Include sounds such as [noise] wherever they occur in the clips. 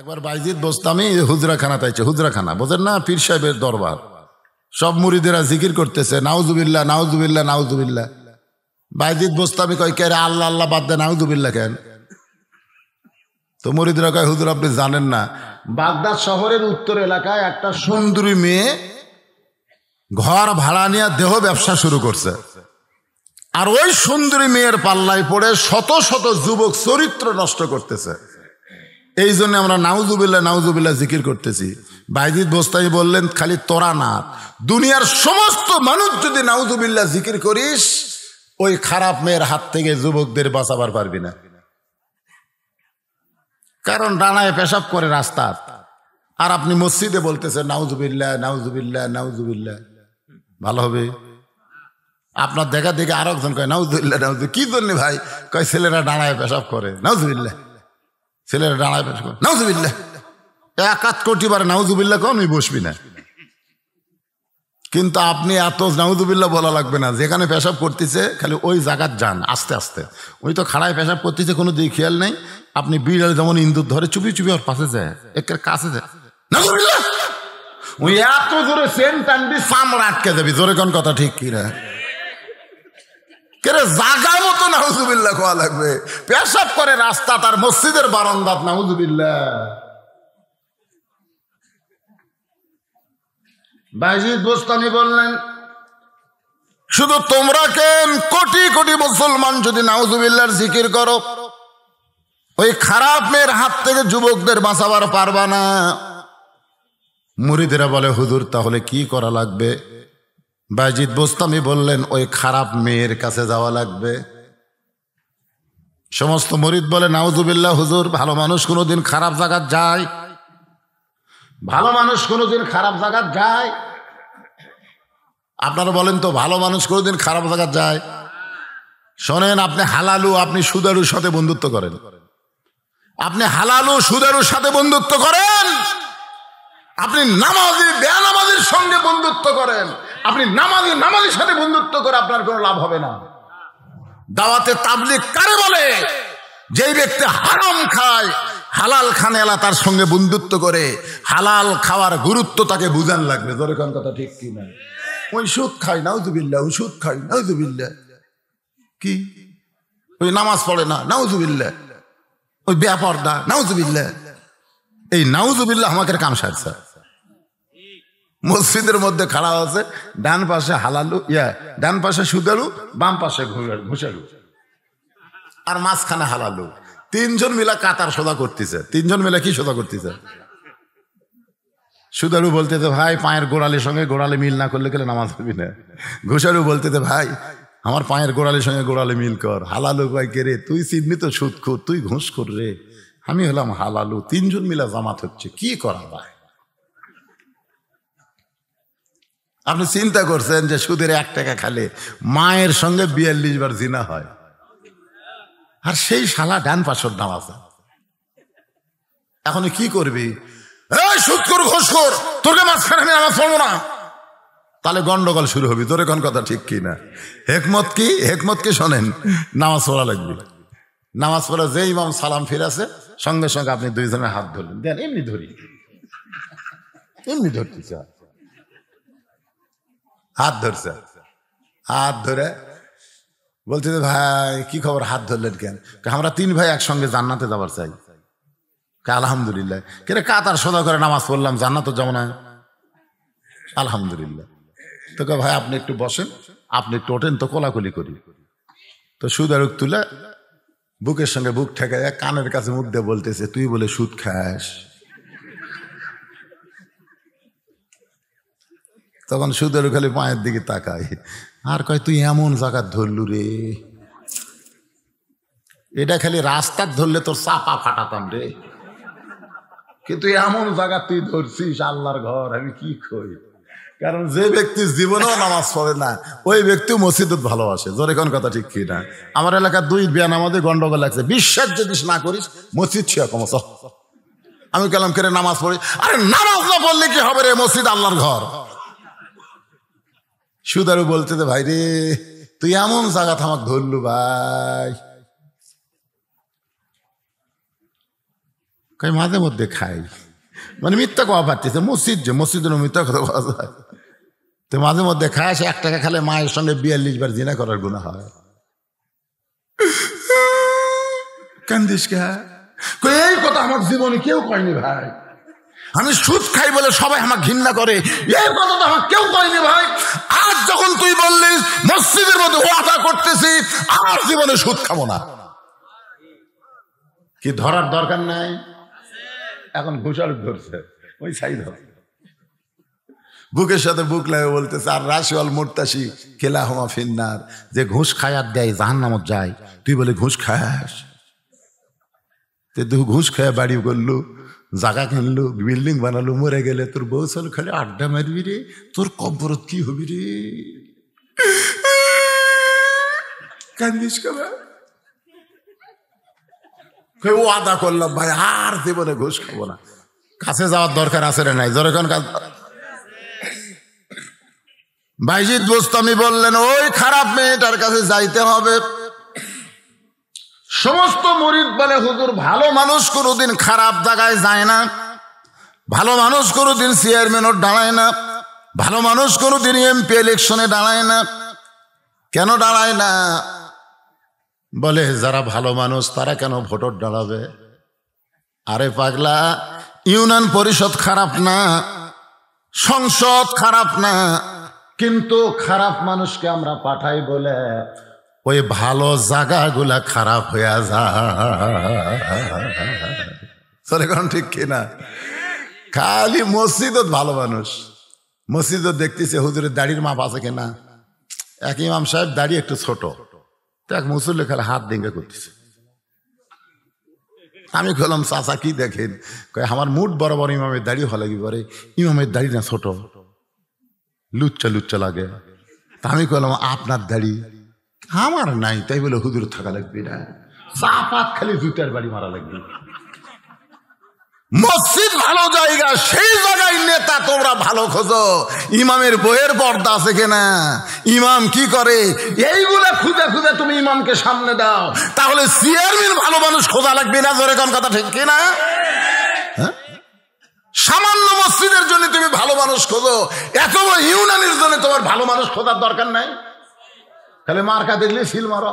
একবার বাইজিদ বস্তামি হুজরাখানা তাইছে হুজরাখানা বোঝেন না পীর সাহেবের দরবার সব মুড়িদেরা জিকির করতেছে নাউজুবিল্লা নাউজুবিল্লা নাউজুবিল্লা বাইজিদ বস্তামি কয় কে আল্লাহ আল্লাহ বাদ দে নাউজুবিল্লা কেন তো মরিদরা কয় হুজুর আপনি জানেন না বাগদাদ শহরের উত্তর এলাকায় একটা সুন্দরী মেয়ে ঘর ভাড়া নিয়ে দেহ ব্যবসা শুরু করছে আর ওই সুন্দরী মেয়ের পাল্লায় পড়ে শত শত যুবক চরিত্র নষ্ট করতেছে এই জন্য আমরা নাউজুবিল্লা নাউজুবিল্লা জিকির করতেছি বাইজিদ বস্তাই বললেন খালি তোরা না দুনিয়ার সমস্ত মানুষ যদি নাউজুবিল্লা জিকির করিস ওই খারাপ মেয়ের হাত থেকে যুবকদের বাঁচাবার পারবি না কারণ ডানায় পেশাব করে রাস্তার আর আপনি মসজিদে বলতেছেন নাউজুবিল্লা নাউজুবিল্লা নাউজুবিল্লা ভালো হবে আপনার দেখা দেখে আরো একজন কয় নাউজুবিল্লা নাউজু কি জন্য ভাই কয় ছেলেরা ডানায় পেশাব করে নাউজুবিল্লা ছেলেরা ডাঙায় পাশ করে এক আধ কোটি বারে নাউজুবিল্লা কন ওই বসবি না কিন্তু আপনি এত নাউজুবিল্লা বলা লাগবে না যেখানে পেশাব করতেছে খালি ওই জায়গার যান আস্তে আস্তে ওই তো খাড়ায় পেশাব করতেছে কোনো দিকে খেয়াল নেই আপনি বিড়াল যেমন ইন্দুর ধরে চুপি চুপি ওর পাশে যায় একের কাছে যায় ওই এত জোরে সেন টানবি চামড়া আটকে যাবি জোরে কোন কথা ঠিক কিনা কেরে জাগার মতো নাহুজুবিল্লা খোয়া লাগবে পেশাব করে রাস্তা তার মসজিদের বারান্দাত নাহুজুবিল্লা বাইজিদ বোস্তানি বললেন শুধু তোমরা কেন কোটি কোটি মুসলমান যদি নাউজুবিল্লার জিকির করো ওই খারাপ মেয়ের হাত থেকে যুবকদের বাঁচাবার পারবা না মুরিদেরা বলে হুজুর তাহলে কি করা লাগবে বাইজিৎ বোস্তামি বললেন ওই খারাপ মেয়ের কাছে যাওয়া লাগবে সমস্ত মরিদ বলে নাউজুবিল্লাহ হুজুর ভালো মানুষ কোনোদিন খারাপ জায়গার যায় ভালো মানুষ কোনোদিন খারাপ জায়গার যায় আপনারা বলেন তো ভালো মানুষ কোনোদিন খারাপ জায়গার যায় শোনেন আপনি হালালু আপনি সুদারুর সাথে বন্ধুত্ব করেন আপনি হালালু সুদারুর সাথে বন্ধুত্ব করেন আপনি নামাজি বেয়ানামাজির সঙ্গে বন্ধুত্ব করেন আপনি নামাজ নামাজের সাথে বন্ধুত্ব করে আপনার কোনো লাভ হবে না দাওয়াতে তাবলিক কারে বলে যেই ব্যক্তি হারাম খায় হালাল খানে এলা তার সঙ্গে বন্ধুত্ব করে হালাল খাওয়ার গুরুত্ব তাকে বুঝান লাগবে দরকার কথা ঠিক কি না ওই সুদ খাই নাউজুবিল্লা ওই সুদ খাই নাউজুবিল্লা কি ওই নামাজ পড়ে না নাউজুবিল্লা ওই ব্যাপার না নাউজুবিল্লা এই নাউজুবিল্লা আমাকে কাম সারছে মসজিদের মধ্যে খাড়া আছে ডান পাশে হালালু ইয়া ডান পাশে সুদালু বাম পাশে ঘুষালু আর মাঝখানে হালালু তিনজন মিলা কাতার সোদা করতেছে তিনজন মিলা কি সোদা করতেছে সুদারু বলতে ভাই পায়ের গোড়ালির সঙ্গে গোড়ালি মিল না করলে গেলে নামাজ হবি না ঘুষারু বলতে ভাই আমার পায়ের গোড়ালির সঙ্গে গোড়ালি মিল কর হালালু কয় কে রে তুই চিহ্নি তো সুদ খোর তুই ঘুষ কর রে আমি হলাম হালালু তিনজন মিলা জামাত হচ্ছে কি করা ভাই আপনি চিন্তা করছেন যে সুদের এক টাকা খালে মায়ের সঙ্গে বিয়াল্লিশ বার জিনা হয় আর সেই শালা ডান পাশর দাম আছে এখন কি করবি সুদ কর ঘোষ কর মাঝখানে আমি আমার না তাহলে গন্ডগোল শুরু হবি তোর এখন কথা ঠিক কি না হেকমত কি হেকমত কি শোনেন নামাজ পড়া লাগবে নামাজ পড়া যে ইমাম সালাম আছে সঙ্গে সঙ্গে আপনি দুইজনের হাত ধরলেন দেন এমনি ধরি এমনি ধরতে চায় হাত ধরছে হাত ধরে বলছে যে ভাই কি খবর হাত ধরলেন কেন আমরা তিন ভাই একসঙ্গে জান্নাতে যাবার চাই আলহামদুলিল্লাহ কেরে কাতার সদা করে নামাজ পড়লাম জান্নাত যেমন আলহামদুলিল্লাহ তোকে ভাই আপনি একটু বসেন আপনি একটু ওঠেন তো কোলাকুলি করি তো সুদ আর তুলে বুকের সঙ্গে বুক ঠেকে কানের কাছে মুখ দিয়ে বলতেছে তুই বলে সুদ খাস তখন সুদের খালি পায়ের দিকে তাকাই আর কয় তুই এমন জায়গা ধরলু রে এটা খালি রাস্তার ধরলে তোর চাপা ফাটাতাম রে কিন্তু এমন জায়গা তুই ধরছিস আল্লাহর ঘর আমি কি কই কারণ যে ব্যক্তি জীবনেও নামাজ পড়ে না ওই ব্যক্তিও মসজিদত ভালোবাসে জোরে কোন কথা ঠিক কি না আমার এলাকার দুই বিয়ান আমাদের গন্ডগোল লাগছে বিশ্বাস যদি না করিস মসজিদ ছিয়া কমস আমি কেলাম করে নামাজ পড়ি আরে নামাজ না পড়লে কি হবে রে মসজিদ আল্লাহর ঘর সুদারু বলতে তো ভাই রে তুই এমন জায়গা থামাক ধরলু ভাই কই মাঝে মধ্যে খাই মানে মিথ্যা পাচ্ছি পারতেছে মসজিদ যে মসজিদের মিথ্যা কথা বলা যায় তো মাঝে মধ্যে খায় সে এক টাকা খেলে মায়ের সঙ্গে বিয়াল্লিশ বার জিনা করার গুণা হয় কান্দিস কে এই কথা আমার জীবনে কেউ কয়নি ভাই আমি সুদ খাই বলে সবাই আমার ঘৃণা করে এই কথা তো আমার কেউ কয়নি ভাই আজ যখন তুই বললি মসজিদের মধ্যে ওয়াদা করতেছি আর জীবনে সুদ খাবো না কি ধরার দরকার নাই এখন ঘুষার ধরছে ওই সাই ধর বুকের সাথে বুক লাগে বলতেছে আর রাশি অল মোরতাসি খেলা হমা ফিন্নার যে ঘুষ খায়ার আর দেয় জাহান নামত যায় তুই বলে ঘুষ তে তুই ঘুষ খায় বাড়ি করলু জাগা কিনলু বিল্ডিং বানালু মরে গেলে তোর বউ চল খালি আড্ডা মারবি রে তোর কবরত কি হবি রে কান্দিস ও আদা করলাম ভাই আর জীবনে ঘুষ খাবো না কাছে যাওয়ার দরকার আছে রে নাই যখন কাজ বাইজিৎ গোস্তামি বললেন ওই খারাপ মেয়েটার কাছে যাইতে হবে সমস্ত মরিদ বলে হুজুর ভালো মানুষ কোনোদিন খারাপ জায়গায় যায় না ভালো মানুষ কোনোদিন চেয়ারম্যানও দাঁড়ায় না ভালো মানুষ কোনোদিন এমপি ইলেকশনে দাঁড়ায় না কেন দাঁড়ায় না বলে যারা ভালো মানুষ তারা কেন ভোটর দাঁড়াবে আরে পাগলা ইউনিয়ন পরিষদ খারাপ না সংসদ খারাপ না কিন্তু খারাপ মানুষকে আমরা পাঠাই বলে ওই ভালো জায়গাগুলা খারাপ হইয়া সরে কোন ঠিক কিনা খালি মসজিদত ভালো মানুষ মসজিদত দেখতেছে হুজুরের দাড়ির মাপ আছে কিনা এক ইমাম সাহেব দাড়ি একটু ছোট এক মুসল্লি খালি হাত ডিঙ্গে করতেছে আমি খেলাম চাচা কি দেখেন কয়ে আমার মুঠ বরাবর বড় ইমামের দাড়ি ভালো লাগি পরে ইমামের দাড়ি না ছোট লুচ্চা লুচ্চা লাগে তা আমি কলাম আপনার দাড়ি আমার নাই তাই বলে হুজুর থাকা লাগবে না সাফাত খালি জুতার বাড়ি মারা লাগবে মসজিদ ভালো জায়গা সেই জায়গায় নেতা তোমরা ভালো খোঁজো ইমামের বইয়ের পর্দা আছে কিনা ইমাম কি করে এইগুলো খুঁজে খুঁজে তুমি ইমামকে সামনে দাও তাহলে চেয়ারম্যান ভালো মানুষ খোঁজা লাগবে না জোরে কোন কথা ঠিক কিনা হ্যাঁ? সামান্য মসজিদের জন্য তুমি ভালো মানুষ খোঁজো এত বড় ইউনানির জন্য তোমার ভালো মানুষ খোঁজার দরকার নাই খালি খা দেখলে সিল মার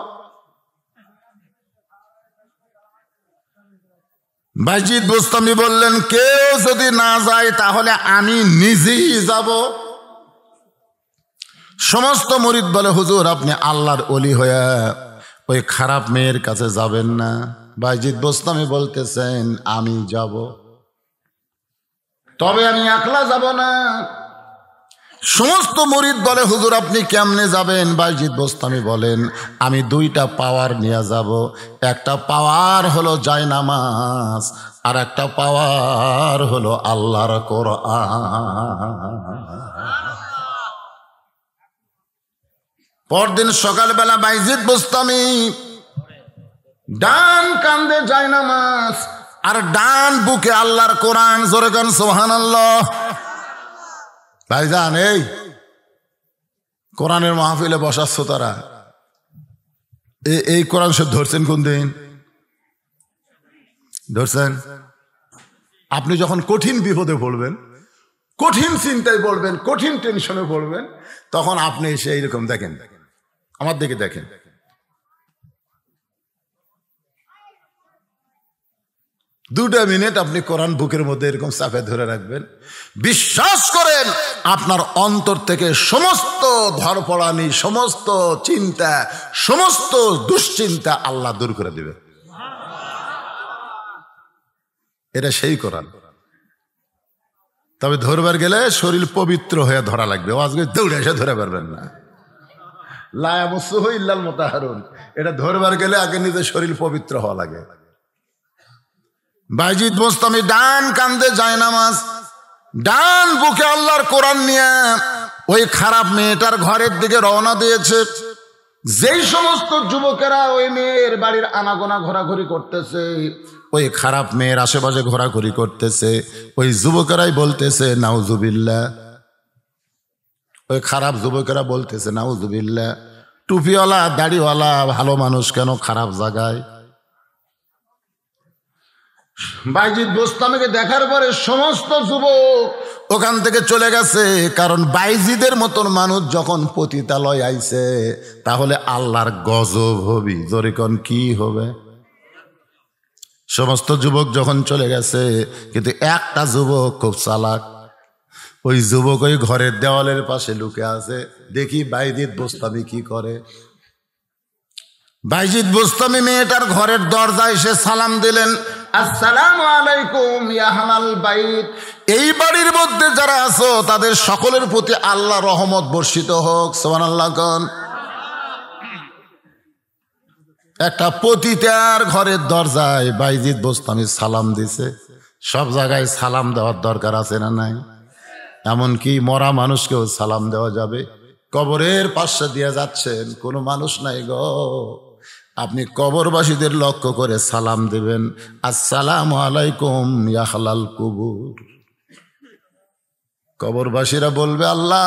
মসজিদ বুস্তমি বললেন কেউ যদি না যায় তাহলে আমি নিজেই যাব সমস্ত মরিদ বলে হুজুর আপনি আল্লাহর অলি হয়ে ওই খারাপ মেয়ের কাছে যাবেন না বাইজিৎ বোস্তামি বলতেছেন আমি যাব তবে আমি একলা যাব না সমস্ত মরিদ বলে হুজুর আপনি কেমনে যাবেন বাইজিৎ বোস্তামি বলেন আমি দুইটা পাওয়ার নিয়ে যাব একটা পাওয়ার হলো নামাজ আর একটা পাওয়ার হলো আল্লাহর কর পরদিন সকালবেলা বাইজিৎ বোস্তামি ডান কান্দে যায় নামাজ আর ডান বুকে আল্লাহর কোরআন জোরে গান সোহান আল্লাহ ভাইজান এই কোরআনের মাহফিলে বসাচ্ছ তারা এই কোরআন সব ধরছেন কোন দিন ধরছেন আপনি যখন কঠিন বিপদে পড়বেন কঠিন চিন্তায় পড়বেন কঠিন টেনশনে পড়বেন তখন আপনি এসে এইরকম দেখেন দেখেন আমার দিকে দেখেন দুটা মিনিট আপনি কোরআন বুকের মধ্যে এরকম চাপে ধরে রাখবেন বিশ্বাস করেন আপনার অন্তর থেকে সমস্ত ধরপড়ানি সমস্ত চিন্তা সমস্ত দুশ্চিন্তা আল্লাহ দূর করে দেবে এটা সেই কোরআন তবে ধরবার গেলে শরীর পবিত্র হয়ে ধরা লাগবে ও আজকে দৌড়ে এসে ধরে পারবেন না লায়াবস্তু হই ইল্লাল মোতাহারুন এটা ধরবার গেলে আগে নিজের শরীর পবিত্র হওয়া লাগে বাইজিদ মোস্তামি ডান কান্দে যায় নামাজ ডান বুকে আল্লাহর কোরআন নিয়ে ওই খারাপ মেয়েটার ঘরের দিকে রওনা দিয়েছে যেই সমস্ত যুবকেরা ওই মেয়ের বাড়ির আনাগোনা ঘোরাঘুরি করতেছে ওই খারাপ মেয়ের আশেপাশে ঘোরাঘুরি করতেছে ওই যুবকেরাই বলতেছে নাউজুবিল্লা ওই খারাপ যুবকেরা বলতেছে নাউজুবিল্লা টুপিওয়ালা দাড়িওয়ালা ভালো মানুষ কেন খারাপ জায়গায় বাইজিদ বোস্তামিকে দেখার পরে সমস্ত যুবক ওখান থেকে চলে গেছে কারণ বাইজিদের মতন মানুষ যখন পতিতালয় আইছে তাহলে আল্লাহর গজব হবি জরিকন কি হবে সমস্ত যুবক যখন চলে গেছে কিন্তু একটা যুবক খুব চালাক ওই যুবক ওই ঘরের দেওয়ালের পাশে লুকে আছে দেখি বাইজিদ বোস্তামি কি করে বাইজিদ বুস্তমি মেয়েটার ঘরের দরজায় এসে সালাম দিলেন আসসালামু আলাইকুম ইয়াহাল বাইত এই বাড়ির মধ্যে যারা আছো তাদের সকলের প্রতি আল্লাহ রহমত বর্ষিত হোক সোমান আল্লাহ একটা পতিতার ঘরের দরজায় বাইজিদ বোস্তামি সালাম দিছে সব জায়গায় সালাম দেওয়ার দরকার আছে না নাই এমনকি মরা মানুষকেও সালাম দেওয়া যাবে কবরের পাশে দিয়ে যাচ্ছেন কোনো মানুষ নাই গো আপনি কবরবাসীদের লক্ষ্য করে সালাম দেবেন আসসালাম আলাইকুম ইয়াহলাল কবুর কবরবাসীরা বলবে আল্লাহ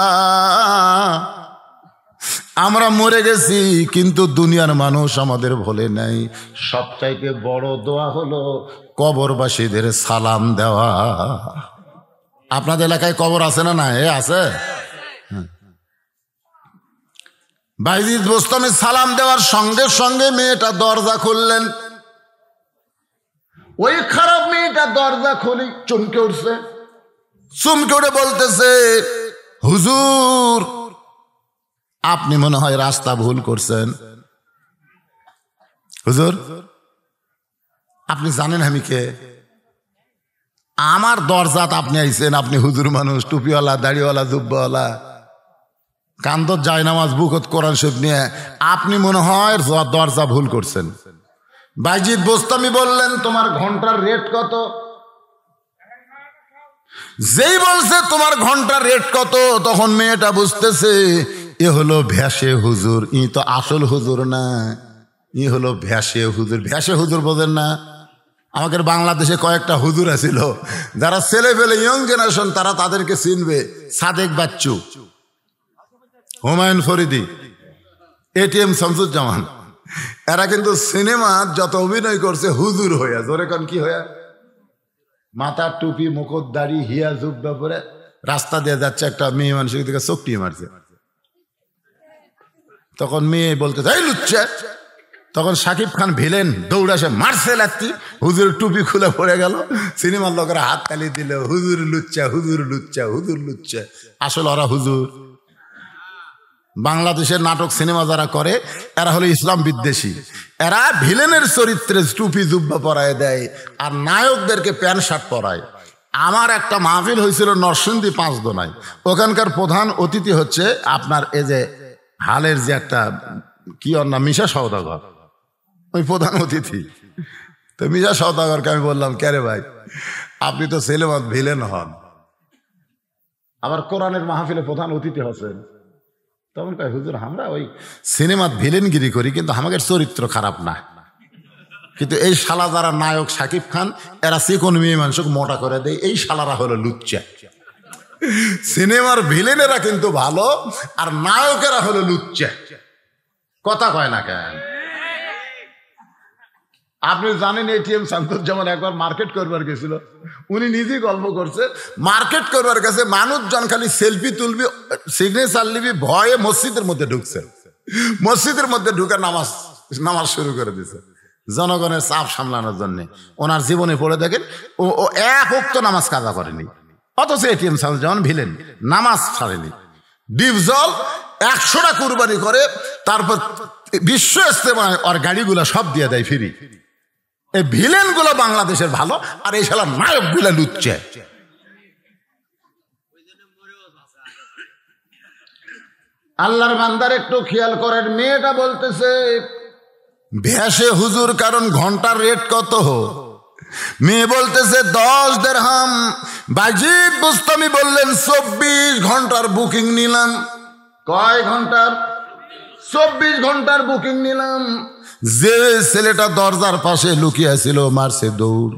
আমরা মরে গেছি কিন্তু দুনিয়ার মানুষ আমাদের ভোলে নাই সবচাইতে বড় দোয়া হলো কবরবাসীদের সালাম দেওয়া আপনাদের এলাকায় কবর আছে না না এ আছে বাইজিদ বোস্তমে সালাম দেওয়ার সঙ্গে সঙ্গে মেয়েটা দরজা খুললেন ওই খারাপ মেয়েটা দরজা খুলি চমকে উঠছে চমকে উঠে বলতেছে হুজুর আপনি মনে হয় রাস্তা ভুল করছেন হুজুর আপনি জানেন আমি কে আমার দরজাত আপনি আইছেন আপনি হুজুর মানুষ টুপিওয়ালা দাড়িওয়ালা জুব্বাওয়ালা কান্দর যায় নামাজ বুকত কোরআন শরীফ নিয়ে আপনি মনে হয় দরজা ভুল করছেন বাইজিৎ বোস্তামি বললেন তোমার ঘন্টার রেট কত যেই বলছে তোমার ঘন্টার রেট কত তখন মেয়েটা বুঝতেছে এ হলো ভ্যাসে হুজুর ই তো আসল হুজুর না ই হলো ভ্যাসে হুজুর ভ্যাসে হুজুর বোঝেন না আমাদের বাংলাদেশে কয়েকটা হুজুর আছিল যারা ছেলে ফেলে ইয়ং জেনারেশন তারা তাদেরকে চিনবে সাদেক বাচ্চু হুমায়ুন ফরিদি এটিএম শামসুজ্জামান এরা কিন্তু সিনেমা যত অভিনয় করছে হুজুর হইয়া জোরে কন কি হইয়া মাথা টুপি মুখর দাড়ি হিয়া জুব্বা ব্যাপারে রাস্তা দিয়ে যাচ্ছে একটা মেয়ে মানুষের দিকে চোখটি মারছে তখন মেয়ে বলতে যাই লুচ্ছে তখন শাকিব খান ভিলেন দৌড়াসে মারছে লাগতি হুজুর টুপি খুলে পড়ে গেল সিনেমার লোকেরা হাত তালি দিল হুজুর লুচ্ছা হুজুর লুচ্ছা হুজুর লুচ্ছা আসল ওরা হুজুর বাংলাদেশের নাটক সিনেমা যারা করে এরা হলো ইসলাম বিদ্বেষী এরা ভিলেনের চরিত্রে টুপি জুব্বা পরায় দেয় আর নায়কদেরকে প্যান্ট শার্ট পরায় আমার একটা মাহফিল হয়েছিল পাঁচ পাঁচদোনায় ওখানকার প্রধান অতিথি হচ্ছে আপনার এ যে হালের যে একটা কি অন্যা মিশা সওদাগর ওই প্রধান অতিথি তো মিশা সওদাগরকে আমি বললাম ক্যারে ভাই আপনি তো ছেলেমত ভিলেন হন আবার কোরআনের মাহফিলে প্রধান অতিথি হচ্ছেন তখন কয় হুজুর আমরা ওই সিনেমার ভিলেনগিরি করি কিন্তু আমাদের চরিত্র খারাপ না কিন্তু এই শালা যারা নায়ক সাকিব খান এরা চিকন মেয়ে মানুষকে মোটা করে দেয় এই শালারা হলো লুচ্চা সিনেমার ভিলেনেরা কিন্তু ভালো আর নায়কেরা হলো লুচ্চা কথা কয় না কেন আপনি জানেন এটিএম যেমন একবার মার্কেট করবার গেছিল উনি নিজেই গল্প করছে মার্কেট করবার কাছে মানুষজন খালি সেলফি তুলবি সিগনেচার নিবি ভয়ে মসজিদের মধ্যে ঢুকছে মসজিদের মধ্যে ঢুকে নামাজ নামাজ শুরু করে দিছে জনগণের চাপ সামলানোর জন্য ওনার জীবনে পড়ে দেখেন ও ও এক উক্ত নামাজ কাজা করেনি অথচ এটিএম যেমন ভিলেন নামাজ ছাড়েনি ডিপ জল একশোটা কুরবানি করে তারপর বিশ্ব ইস্তেমায় ওর গাড়িগুলো সব দিয়ে দেয় ফিরি এই গুলো বাংলাদেশের ভালো আর এই নায়ক গুলো লুচ্ছে আল্লাহর বান্দার একটু খেয়াল করেন মেয়েটা বলতেছে ভেসে হুজুর কারণ ঘন্টার রেট কত মেয়ে বলতেছে দশ দেড়হাম বাজিদ বুস্তমি বললেন চব্বিশ ঘন্টার বুকিং নিলাম কয় ঘন্টার চব্বিশ ঘন্টার বুকিং নিলাম যে ছেলেটা দরজার পাশে লুকিয়েছিল মারছে দৌড়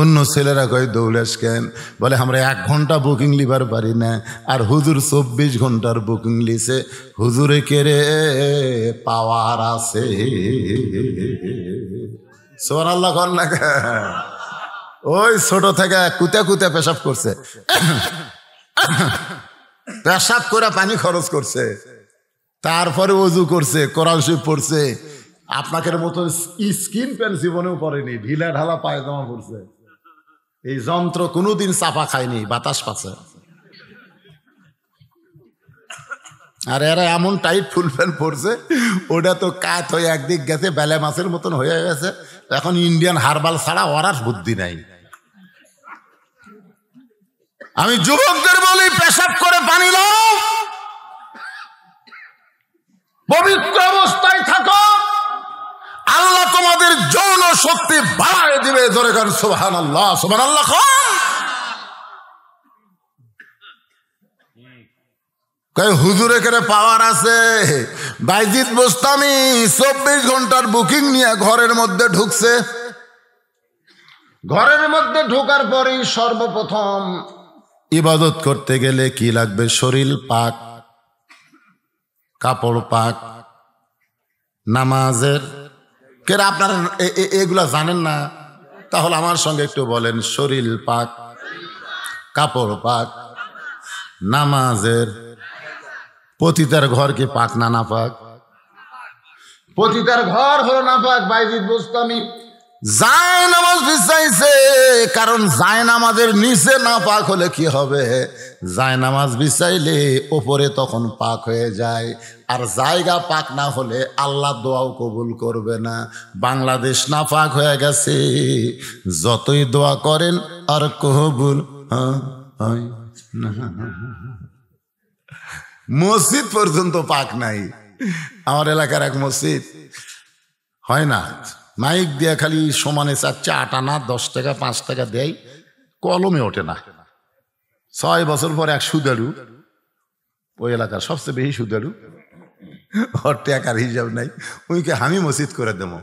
অন্য ছেলেরা কয় দৌড়াস কেন বলে আমরা এক ঘন্টা বুকিং লিবার পারি না আর হুজুর চব্বিশ ঘন্টার বুকিং লিছে হুজুরে কেরে পাওয়ার আছে সোমান আল্লাহ কর না ওই ছোট থেকে কুতে কুতে পেশাব করছে পেশাব করে পানি খরচ করছে তারপরে উজু করছে কোরআন শরীফ পড়ছে আপনাকে মতো স্কিন প্যান্ট জীবনেও পড়েনি ঢিলা ঢালা পায়জামা পড়ছে এই যন্ত্র কোনোদিন চাপা খায়নি বাতাস পাচ্ছে আর এরা এমন টাইট ফুল প্যান্ট পরছে ওটা তো কাত হয়ে একদিক গেছে বেলে মাছের মতন হয়ে গেছে এখন ইন্ডিয়ান হারবাল ছাড়া ওরার বুদ্ধি নাই আমি যুবকদের বলি পেশাব করে পানি লাও পবিত্র অবস্থায় থাকো আল্লাহ তোমাদের যৌন শক্তি বাড়ায় দিবে ধরে কারণ সোহান আল্লাহ সোহান আল্লাহ হুজুরে করে পাওয়ার আছে বাইজিৎ বোস্তামি চব্বিশ ঘন্টার বুকিং নিয়ে ঘরের মধ্যে ঢুকছে ঘরের মধ্যে ঢুকার পরই সর্বপ্রথম ইবাদত করতে গেলে কি লাগবে শরীর পাক কাপড় পাক নামাজের কেরা আপনারা এগুলা জানেন না তাহলে আমার সঙ্গে একটু বলেন শরীর পাক কাপড় পাক নামাজের পতিতার ঘর কি পাক না না পাক পতিতার ঘর হলো না পাক বাইজিৎ আমি নামাজ কারণ যায় নামাজের নিচে না পাক হলে কি হবে যায় নামাজ বিচাইলে ওপরে তখন পাক হয়ে যায় আর জায়গা পাক না হলে আল্লাহ দোয়াও কবুল করবে না বাংলাদেশ না পাক হয়ে গেছে যতই দোয়া করেন আর কবুল মসজিদ পর্যন্ত পাক নাই আমার এলাকার এক মসজিদ হয় না মাইক দিয়ে খালি সমানে চাচ্ছে আট আনা দশ টাকা পাঁচ টাকা দেয় কলমে ওঠে না ছয় বছর পর এক সুদারু ওই এলাকার সবচেয়ে বেশি সুদারু ওর টাকার হিসাব নাই ওইকে আমি মসজিদ করে দেবো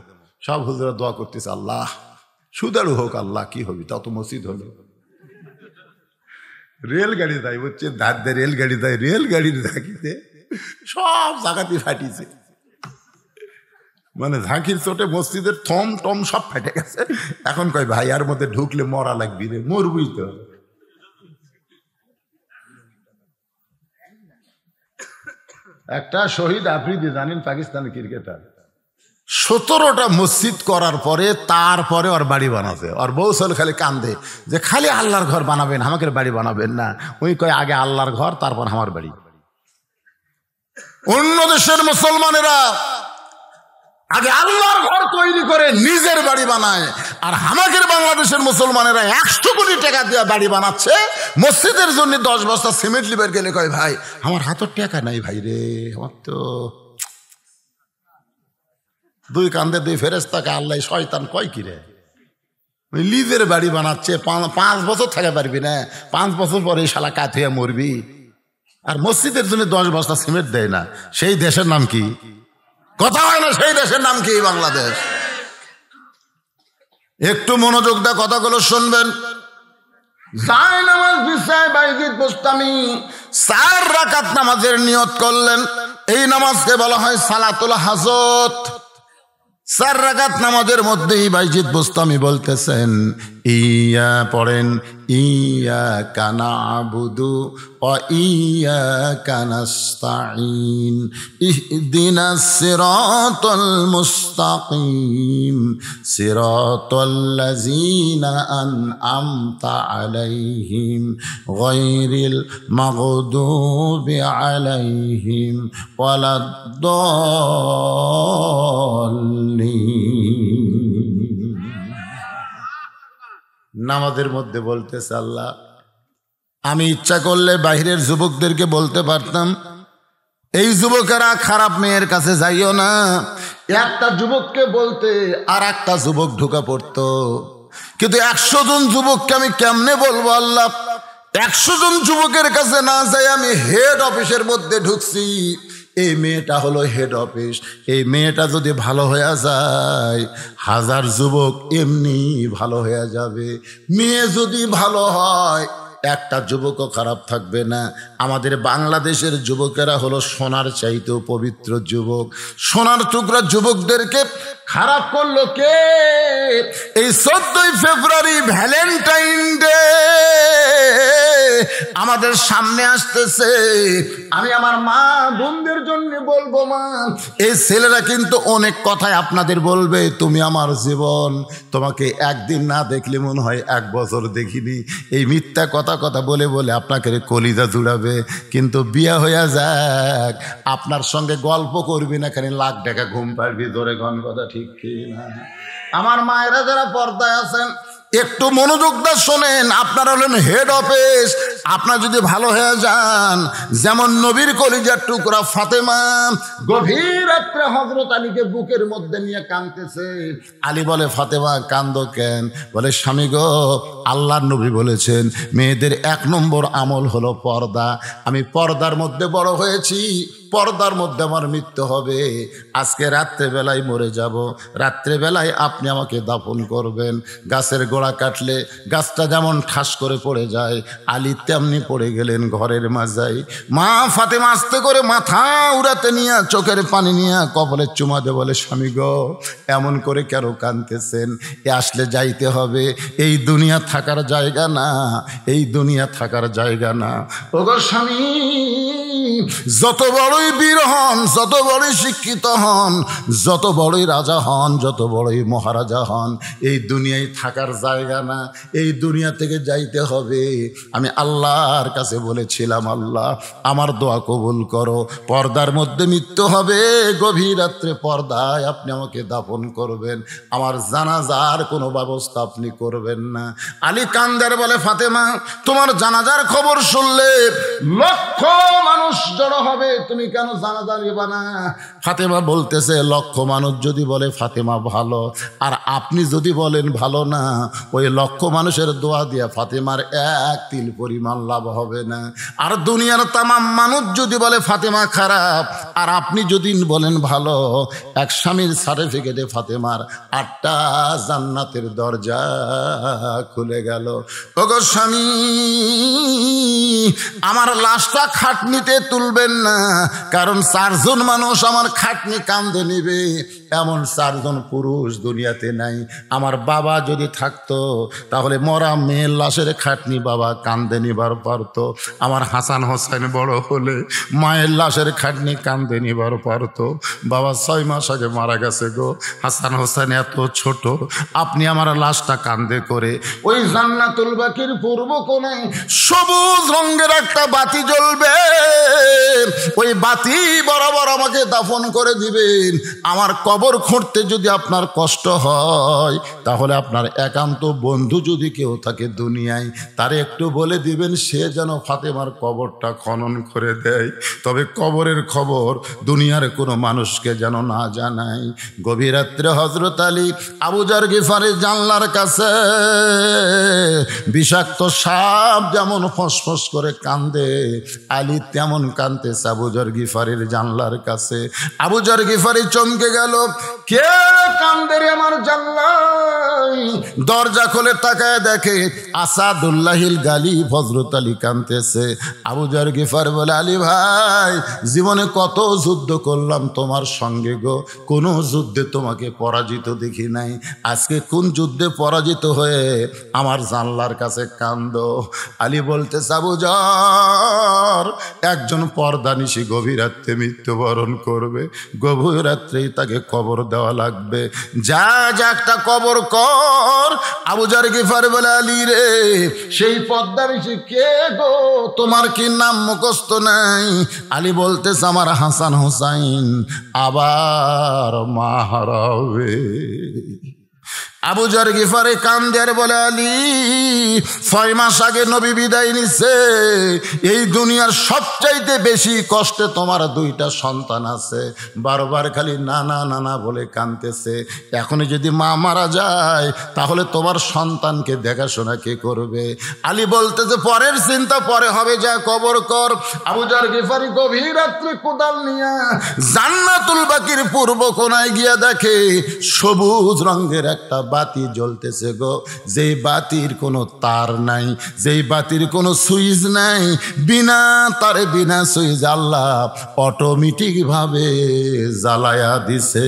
সব হুজুরা দোয়া করতেছে আল্লাহ সুদারু হোক আল্লাহ কি হবি তত মসজিদ হলো রেলগাড়ি দেয় হচ্ছে ধার দেয় রেলগাড়ি দেয় রেলগাড়ির থাকিতে সব জায়গাতে ফাটিছে মানে ঝাঁকির চোটে মসজিদের থম টম সব ফেটে গেছে এখন কয় ভাই আর মধ্যে ঢুকলে মরা লাগবি রে মরবি তো একটা শহীদ আফ্রিদি জানেন পাকিস্তানের ক্রিকেটার সতেরোটা মসজিদ করার পরে তারপরে ওর বাড়ি বানাবে ওর বৌসল খালি কান্দে যে খালি আল্লাহর ঘর বানাবেন আমাকে বাড়ি বানাবেন না ওই কয় আগে আল্লাহর ঘর তারপর আমার বাড়ি অন্য দেশের মুসলমানেরা আগে আল্লাহর ঘর তৈরি করে নিজের বাড়ি বানায় আর আমাদের বাংলাদেশের মুসলমানেরা একশো কোটি টাকা দিয়ে বাড়ি বানাচ্ছে মসজিদের জন্য দশ বস্তা সিমেন্ট লিবার গেলে কয় ভাই আমার হাতের টাকা নাই ভাই রে আমার তো দুই কান্দে দুই ফেরেস্তাকে আল্লাহ শয়তান কয় কিরে লিজের বাড়ি বানাচ্ছে পাঁচ বছর থাকা পারবি না পাঁচ বছর পরে শালা কাত হইয়া মরবি আর মসজিদের জন্য দশ বস্তা সিমেন্ট দেয় না সেই দেশের নাম কি কথা হয় না সেই দেশের নাম কি বাংলাদেশ একটু মনোযোগ দা কথাগুলো শুনবেন যায় নামাজ বিছায় বাইজিদ বোস্তামি চার রাকাত নামাজের নিয়ত করলেন এই নামাজকে বলা হয় সালাতুল হাজত সার রাকাত নামাজের মধ্যেই বাইজিদ বোস্তামি বলতেছেন ইয়া পড়েন ইয়া কানা আবুদু ও ইয়া কানাস্তাইন ইহদিনা সিরাতাল মুস্তাকিম সিরাতাল লাযিনা আনআমতা আলাইহিম গায়রিল মাগদুবি আলাইহিম ওয়ালাদ الضالين নামাজের মধ্যে বলতেছে আল্লাহ আমি ইচ্ছা করলে বাহিরের যুবকদেরকে বলতে পারতাম এই যুবকেরা খারাপ মেয়ের কাছে যাইও না একটা যুবককে বলতে আর একটা যুবক ঢুকা পড়তো কিন্তু একশো জন যুবককে আমি কেমনে বলবো আল্লাহ একশো জন যুবকের কাছে না যাই আমি হেড অফিসের মধ্যে ঢুকছি এই মেয়েটা হলো হেড অফিস এই মেয়েটা যদি ভালো হয়ে যায় হাজার যুবক এমনি ভালো হয়ে যাবে মেয়ে যদি ভালো হয় একটা যুবকও খারাপ থাকবে না আমাদের বাংলাদেশের যুবকেরা হলো সোনার চাইতেও পবিত্র যুবক সোনার টুকরা যুবকদেরকে খারাপ করলো কে এই চোদ্দই ফেব্রুয়ারি ভ্যালেন্টাইন ডে আমাদের সামনে আসতেছে আমি আমার মা বোনদের জন্য বলবো মা এই ছেলেরা কিন্তু অনেক কথাই আপনাদের বলবে তুমি আমার জীবন তোমাকে একদিন না দেখলে মনে হয় এক বছর দেখিনি এই মিথ্যা কথা কথা বলে বলে আপনাকে কলিজা জুড়াবে কিন্তু বিয়া হইয়া যাক আপনার সঙ্গে গল্প করবি না খালি লাখ টাকা ঘুম পারবি ধরে ঘন কথা ঠিক ঠিক না আমার মায়েরা যারা পর্দায় আছেন একটু মনোযোগ দা শোনেন আপনারা হলেন হেড অফিস আপনার যদি ভালো হয়ে যান যেমন নবীর কলিজার টুকরা ফাতেমা গভীর একটা হজরত আলীকে বুকের মধ্যে নিয়ে কাঁদতেছে আলী বলে ফাতেমা কান্দ কেন বলে স্বামী গো আল্লাহর নবী বলেছেন মেয়েদের এক নম্বর আমল হলো পর্দা আমি পর্দার মধ্যে বড় হয়েছি পর্দার মধ্যে আমার মৃত্যু হবে আজকে রাত্রেবেলায় মরে যাব রাত্রেবেলায় আপনি আমাকে দাফন করবেন গাছের গোড়া কাটলে গাছটা যেমন ঠাস করে পড়ে যায় আলি তেমনি পড়ে গেলেন ঘরের মাঝায় মা ফাতে মাস্তে করে মাথা উড়াতে নিয়ে চোখের পানি নিয়ে কপালে দে বলে স্বামী গ এমন করে কেন কানতেছেন এ আসলে যাইতে হবে এই দুনিয়া থাকার জায়গা না এই দুনিয়া থাকার জায়গা না ওগো স্বামী যত বড় বড়ই বীর হন যত বড়ই শিক্ষিত হন যত বড়ই রাজা হন যত বড়ই মহারাজা হন এই দুনিয়ায় থাকার জায়গা না এই দুনিয়া থেকে যাইতে হবে আমি আল্লাহর কাছে বলেছিলাম আল্লাহ আমার দোয়া কবুল করো পর্দার মধ্যে মৃত্যু হবে গভীর রাত্রে পর্দায় আপনি আমাকে দাফন করবেন আমার জানাজার কোনো ব্যবস্থা আপনি করবেন না আলী কান্দার বলে ফাতেমা তোমার জানাজার খবর শুনলে লক্ষ মানুষ জড়ো হবে তুমি কেন জানা দেবা না ফাতেমা বলতেছে লক্ষ মানুষ যদি বলে ফাতেমা ভালো আর আপনি যদি বলেন ভালো না ওই লক্ষ মানুষের দোয়া দিয়া ফাতেমার এক তিল পরিমাণ লাভ হবে না আর দুনিয়ার তামাম মানুষ যদি বলে ফাতেমা খারাপ আর আপনি যদি বলেন ভালো এক স্বামীর সার্টিফিকেটে ফাতেমার আটটা জান্নাতের দরজা খুলে গেল ওগো স্বামী আমার লাশটা খাটনিতে তুলবেন না কারণ চারজন মানুষ আমার খাটনি কান্দে নিবে এমন চারজন পুরুষ দুনিয়াতে নাই আমার বাবা যদি থাকতো তাহলে মরা মেয়ের লাশের খাটনি বাবা কান্দে নিবার পারত আমার হাসান হোসেন বড় হলে মায়ের লাশের খাটনি কান্দে নিবার পারত বাবা ছয় মাস আগে মারা গেছে গো হাসান হোসেন এত ছোট আপনি আমার লাশটা কান্দে করে ওই জান্নাতুল বাকির পূর্ব কোণে সবুজ রঙের একটা বাতি জ্বলবে ওই বাতি বরাবর আমাকে দাফন করে দিবেন আমার কব কবর খুঁড়তে যদি আপনার কষ্ট হয় তাহলে আপনার একান্ত বন্ধু যদি কেউ থাকে দুনিয়ায় তার একটু বলে দিবেন সে যেন ফাতেমার কবরটা খনন করে দেয় তবে কবরের খবর দুনিয়ার কোনো মানুষকে যেন না জানায় গভীর রাত্রে হজরত আলী আবুজার গিফারে জানলার কাছে বিষাক্ত সাপ যেমন ফসফস করে কান্দে আলী তেমন কান্দতেছে আবুজার গিফারের জানলার কাছে আবুজার গিফারি চমকে গেল কে কান্দের আমার জাল্লাই দরজা তাকায় দেখে আসাদুল্লাহিল গালি আলী আবু জার গিফার বলে আলী ভাই জীবনে কত যুদ্ধ করলাম তোমার সঙ্গে গো কোনো যুদ্ধে তোমাকে পরাজিত দেখি নাই আজকে কোন যুদ্ধে পরাজিত হয়ে আমার জানলার কাছে কান্দ আলী বলতে আবু জার একজন নিশি গভীর রাত্রে মৃত্যুবরণ করবে গভীর রাত্রেই তাকে কবর দেওয়া লাগবে যা যা একটা কবর কর আবুজার গিফার বলে আলী রে সেই পদ্মার সে কে গো তোমার কি নাম মুখস্থ নাই আলী বলতেছে আমার হাসান হোসাইন আবার মাহারবে আবু জর গিফারে কান্দিয়ার বলে আলী ছয় মাস আগে নবী বিদায় নিছে এই দুনিয়ার সবচাইতে বেশি কষ্টে তোমার দুইটা সন্তান আছে বারবার খালি নানা নানা বলে কানতেছে এখনই যদি মা মারা যায় তাহলে তোমার সন্তানকে দেখাশোনা কে করবে আলী বলতেছে পরের চিন্তা পরে হবে যা কবর কর আবু জর গিফারি গভীর রাত্রে কোদাল নিয়া জান্নাতুল বাকির পূর্ব কোনায় গিয়া দেখে সবুজ রঙের একটা বাতি জ্বলতেছে গো যেই বাতির কোনো তার নাই যেই বাতির কোনো সুইচ নাই বিনা তারে বিনা সুইচ আল্লাহ অটোমেটিকভাবে জ্বালায়া দিছে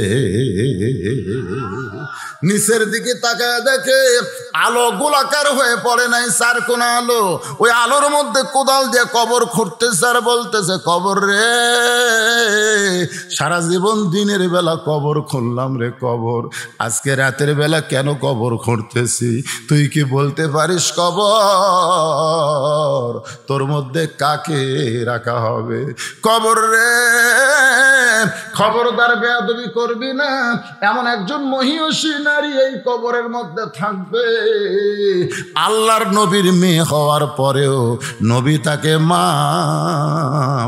নিচের দিকে তাকায় দেখে আলো গোলাকার হয়ে পড়ে নাই স্যার কোন আলো ওই আলোর মধ্যে কোদাল দিয়ে কবর খুঁড়তে স্যার বলতেছে কবর রে সারা জীবন দিনের বেলা কবর খুললাম রে কবর আজকে রাতের বেলা কেন কবর খুঁড়তেছি তুই কি বলতে পারিস কবর তোর মধ্যে কাকে রাখা হবে কবর রে খবরদার বেয়াদবি করবি না এমন একজন মহিষী না নারী এই কবরের মধ্যে থাকবে আল্লাহর নবীর মেয়ে হওয়ার পরেও নবী তাকে মা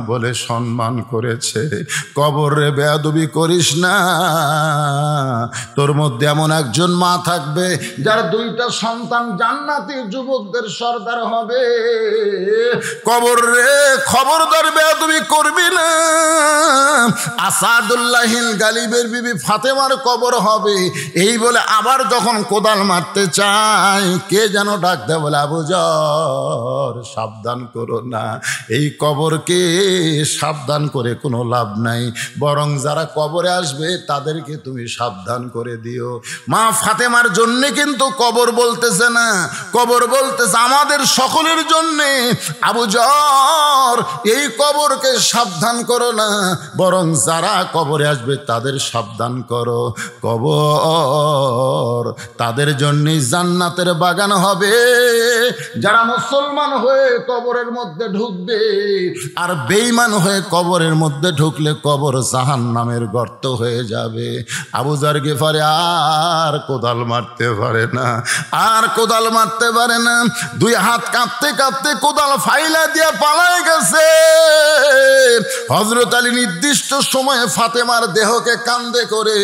বলে সম্মান করেছে কবরে বেয়াদবি করিস না তোর মধ্যে এমন একজন মা থাকবে যার দুইটা সন্তান জান্নাতি যুবকদের সর্দার হবে কবর রে খবরদার বেয়াদবি করবি না আসাদুল্লাহিল গালিবের বিবি ফাতেমার কবর হবে এই বলে বলে আবার যখন কোদাল মারতে চাই কে যেন দে বলে আবু জর সাবধান করো না এই কবরকে সাবধান করে কোনো লাভ নাই বরং যারা কবরে আসবে তাদেরকে তুমি সাবধান করে দিও মা ফাতেমার জন্যে কিন্তু কবর বলতেছে না কবর বলতেছে আমাদের সকলের জন্যে আবু জর এই কবরকে সাবধান করো না বরং যারা কবরে আসবে তাদের সাবধান করো কবর ঘর তাদের জন্য জান্নাতের বাগান হবে যারা মুসলমান হয়ে কবরের মধ্যে ঢুকবে আর বেইমান হয়ে কবরের মধ্যে ঢুকলে কবর জাহান নামের গর্ত হয়ে যাবে আবুজার গেফারে আর কোদাল মারতে পারে না আর কোদাল মারতে পারে না দুই হাত কাঁপতে কাঁপতে কোদাল ফাইলা দিয়ে পালায় গেছে হজরত আলী নির্দিষ্ট সময়ে ফাতেমার দেহকে কান্দে করে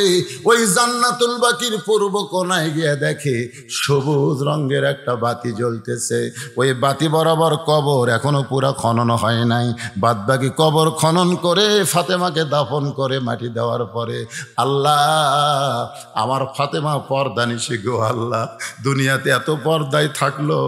ওই জান্নাতুল বাকির পূর্ব কোনায় গিয়ে দেখে সবুজ রঙের একটা বাতি জ্বলতেছে ওই বাতি বরাবর কবর এখনো পুরা খনন হয় নাই বাদ বাকি কবর খনন করে ফাতেমাকে দাফন করে মাটি দেওয়ার পরে আল্লাহ আমার ফাতেমা পর্দা নিশে গো আল্লাহ দুনিয়াতে এত পর্দায় থাকলো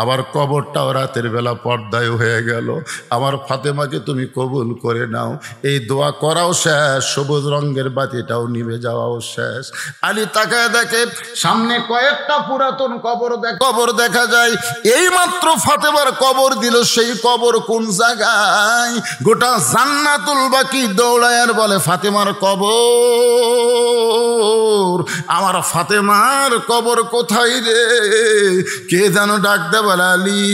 আবার কবরটাও রাতের বেলা পর্দায় হয়ে গেল আমার ফাতেমাকে তুমি কবুল করে নাও এই দোয়া করাও শেষ সবুজ রঙের বাতিটাও নিভে যাওয়াও শেষ আলী তা তাকায় দেখে সামনে কয়েকটা পুরাতন কবর কবর দেখা যায় এই মাত্র ফাতেবার কবর দিল সেই কবর কোন জায়গায় গোটা জান্নাতুল বাকি দৌড়ায়ার বলে ফাতেমার কবর আমার ফাতেমার কবর কোথায় রে কে যেন ডাক দেবার আলী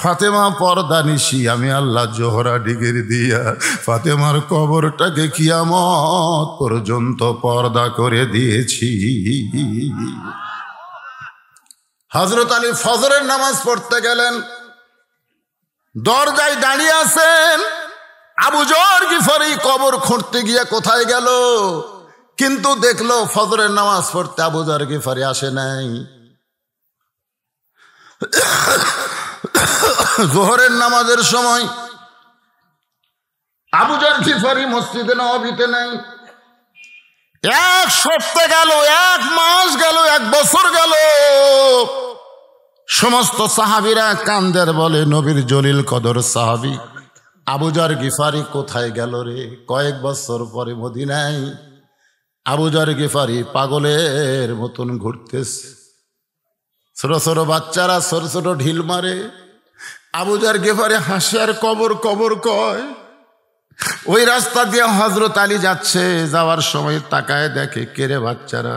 ফাতেমা পর্দা নিশি আমি আল্লাহ জোহরা ডিগির দিয়া ফাতেমার কবরটাকে কিয়ামত পর্যন্ত পর পর্দা করে দিয়েছি হজরত আলী ফজরের নামাজ পড়তে গেলেন দরজায় দাঁড়িয়ে আছেন আবু জর গিফারি কবর খুঁড়তে গিয়ে কোথায় গেল কিন্তু দেখলো ফজরের নামাজ পড়তে আবু জর গিফারি আসে নাই জোহরের নামাজের সময় আবু জর গিফারি মসজিদে নবিতে নাই এক সপ্তাহ গেল এক মাস গেল এক বছর গেল সমস্ত সাহাবিরা কান্দের বলে নবীর জলিল কদর সাহাবি আবুজার গিফারি কোথায় গেল রে কয়েক বছর পরে মদিনায় আবুজার গিফারি পাগলের মতন ঘুরতেছে ছোট ছোট বাচ্চারা ছোট ছোট ঢিল মারে আবুজার গেফারে হাসি কবর কবর কয় ওই রাস্তা দিয়ে হজরত আলী যাচ্ছে যাওয়ার সময় তাকায় দেখে কে রে বাচ্চারা